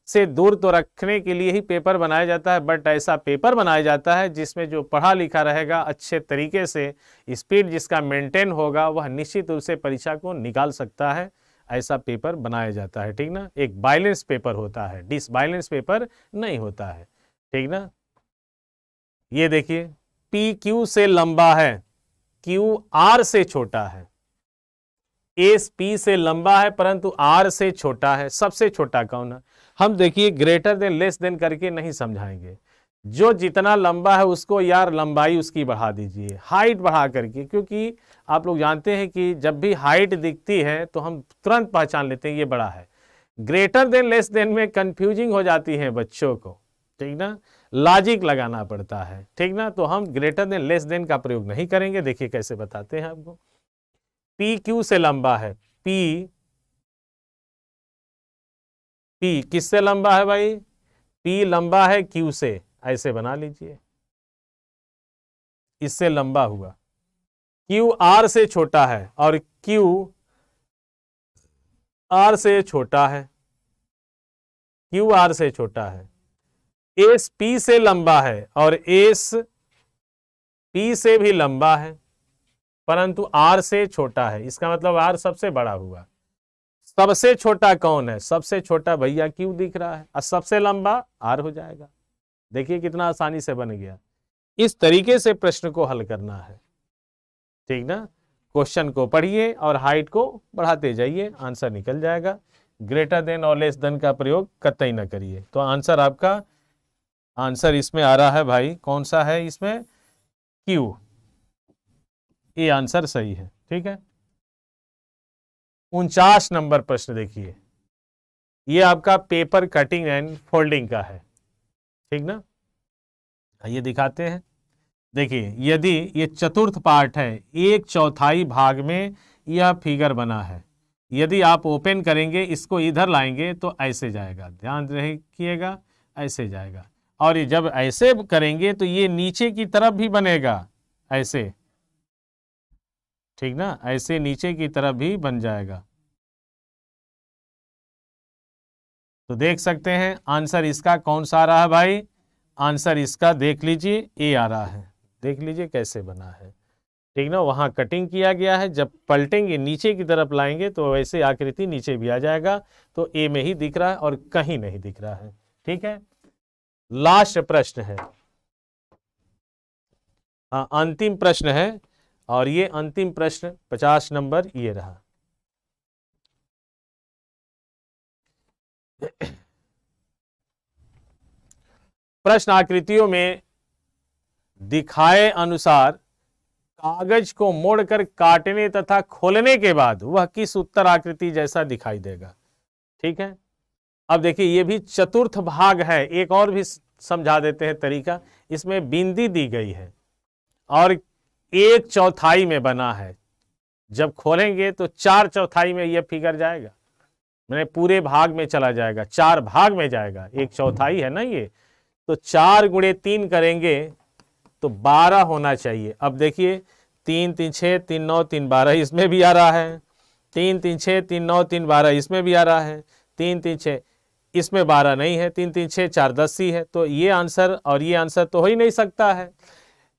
से दूर तो रखने के लिए ही पेपर बनाया जाता है बट ऐसा पेपर बनाया जाता है जिसमें जो पढ़ा लिखा रहेगा अच्छे तरीके से स्पीड जिसका मेंटेन होगा वह निश्चित रूप से परीक्षा को निकाल सकता है ऐसा पेपर बनाया जाता है ठीक ना एक बैलेंस पेपर होता है डिसबैलेंस पेपर नहीं होता है ठीक ना ये देखिए पी क्यू से लंबा है क्यू आर से छोटा है एस पी से लंबा है परंतु आर से छोटा है सबसे छोटा कौन है हम देखिए ग्रेटर देन लेस देन करके नहीं समझाएंगे जो जितना लंबा है उसको यार लंबाई उसकी बढ़ा दीजिए हाइट बढ़ा करके क्योंकि आप लोग जानते हैं कि जब भी हाइट दिखती है तो हम तुरंत पहचान लेते हैं ये बड़ा है ग्रेटर देन लेस देन में कंफ्यूजिंग हो जाती है बच्चों को ठीक ना लॉजिक लगाना पड़ता है ठीक ना तो हम ग्रेटर देन लेस देन का प्रयोग नहीं करेंगे देखिए कैसे बताते हैं आपको पी क्यू से लंबा है पी पी किससे लंबा है भाई पी लंबा है क्यू से ऐसे बना लीजिए इससे लंबा हुआ क्यू आर से छोटा है और क्यू आर से छोटा है क्यू आर से छोटा है एस पी से लंबा है और एस पी से भी लंबा है परंतु आर से छोटा है इसका मतलब आर सबसे बड़ा हुआ सबसे छोटा कौन है सबसे छोटा भैया क्यों दिख रहा है और सबसे लंबा आर हो जाएगा देखिए कितना आसानी से बन गया इस तरीके से प्रश्न को हल करना है ठीक ना क्वेश्चन को पढ़िए और हाइट को बढ़ाते जाइए आंसर निकल जाएगा ग्रेटर देन और लेस देन का प्रयोग कतई ना करिए तो आंसर आपका आंसर इसमें आ रहा है भाई कौन सा है इसमें क्यू ये आंसर सही है ठीक है उनचास नंबर प्रश्न देखिए ये आपका पेपर कटिंग एंड फोल्डिंग का है ठीक ना ये दिखाते हैं देखिए यदि ये चतुर्थ पार्ट है एक चौथाई भाग में यह फिगर बना है यदि आप ओपन करेंगे इसको इधर लाएंगे तो ऐसे जाएगा ध्यान रखिएगा ऐसे जाएगा और ये जब ऐसे करेंगे तो ये नीचे की तरफ भी बनेगा ऐसे ठीक ना ऐसे नीचे की तरफ भी बन जाएगा तो देख सकते हैं आंसर इसका कौन सा आ रहा है भाई आंसर इसका देख लीजिए ए आ रहा है देख लीजिए कैसे बना है ठीक ना वहां कटिंग किया गया है जब पलटेंगे नीचे की तरफ लाएंगे तो वैसे आकृति नीचे भी आ जाएगा तो ए में ही दिख रहा है और कहीं नहीं दिख रहा है ठीक है लास्ट प्रश्न है हाँ, अंतिम प्रश्न है और ये अंतिम प्रश्न पचास नंबर ये रहा प्रश्न आकृतियों में दिखाए अनुसार कागज को मोड़कर काटने तथा खोलने के बाद वह किस उत्तर आकृति जैसा दिखाई देगा ठीक है अब देखिए ये भी चतुर्थ भाग है एक और भी समझा देते हैं तरीका इसमें बिंदी दी गई है और एक चौथाई में बना है जब खोलेंगे तो चार चौथाई में यह फिगर जाएगा मैंने पूरे भाग में चला जाएगा चार भाग में जाएगा एक चौथाई है ना ये तो चार गुणे तीन करेंगे तो बारह होना चाहिए अब देखिए तीन तीन छः तीन नौ तीन बारह इसमें भी आ रहा है तीन तीन छः तीन नौ तीन बारह इसमें भी आ रहा है तीन तीन छः इसमें बारह नहीं है तीन तीन छः चार दस ही है तो ये आंसर और ये आंसर तो हो ही नहीं सकता है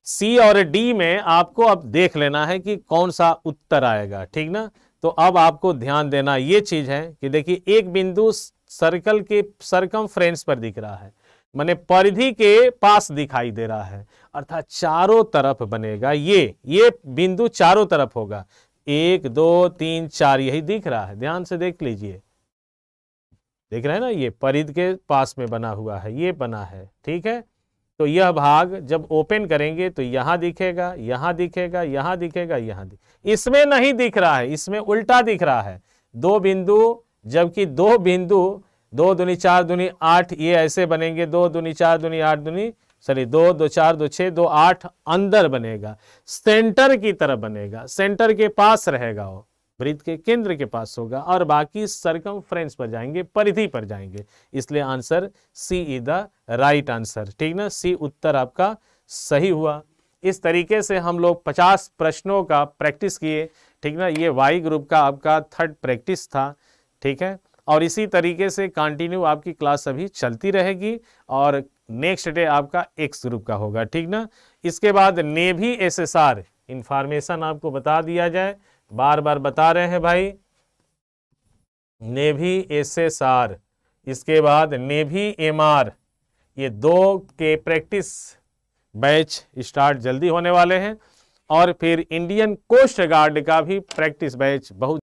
सी और डी में आपको अब देख लेना है कि कौन सा उत्तर आएगा ठीक ना तो अब आपको ध्यान देना ये चीज है कि देखिए एक बिंदु सर्कल के सर्कम पर दिख रहा है मैंने परिधि के पास दिखाई दे रहा है अर्थात चारों तरफ बनेगा ये ये बिंदु चारों तरफ होगा एक दो तीन चार यही दिख रहा है ध्यान से देख लीजिए देख रहे हैं ना ये परिध के पास में बना हुआ है ये बना है ठीक है तो यह भाग जब ओपन करेंगे तो यहां दिखेगा यहां दिखेगा यहां दिखेगा यहां दिखेगा इसमें नहीं दिख रहा है इसमें उल्टा दिख रहा है दो बिंदु जबकि दो बिंदु दो दुनी चार दुनी आठ ये ऐसे बनेंगे दो दुनी चार दुनी आठ दुनी सॉरी दो दो चार दो छः दो आठ अंदर बनेगा सेंटर की तरफ बनेगा सेंटर के पास रहेगा वो वृत्त के केंद्र के पास होगा और बाकी सरकम फ्रेंस पर जाएंगे परिधि पर जाएंगे इसलिए answer C is the right answer ठीक ना सी उत्तर आपका सही हुआ इस तरीके से हम लोग 50 प्रश्नों का प्रैक्टिस किए ठीक ना ये वाई ग्रुप का आपका थर्ड प्रैक्टिस था ठीक है और इसी तरीके से कंटिन्यू आपकी क्लास अभी चलती रहेगी और नेक्स्ट डे आपका एक्स ग्रुप का होगा ठीक ना इसके बाद नेवी एसएसआर इंफॉर्मेशन आपको बता दिया जाए बार बार बता रहे हैं भाई नेवी एस एस आर इसके बाद नेवी एम आर ये दो के प्रैक्टिस बैच स्टार्ट जल्दी होने वाले हैं और फिर इंडियन कोस्ट गार्ड का भी प्रैक्टिस बैच बहुत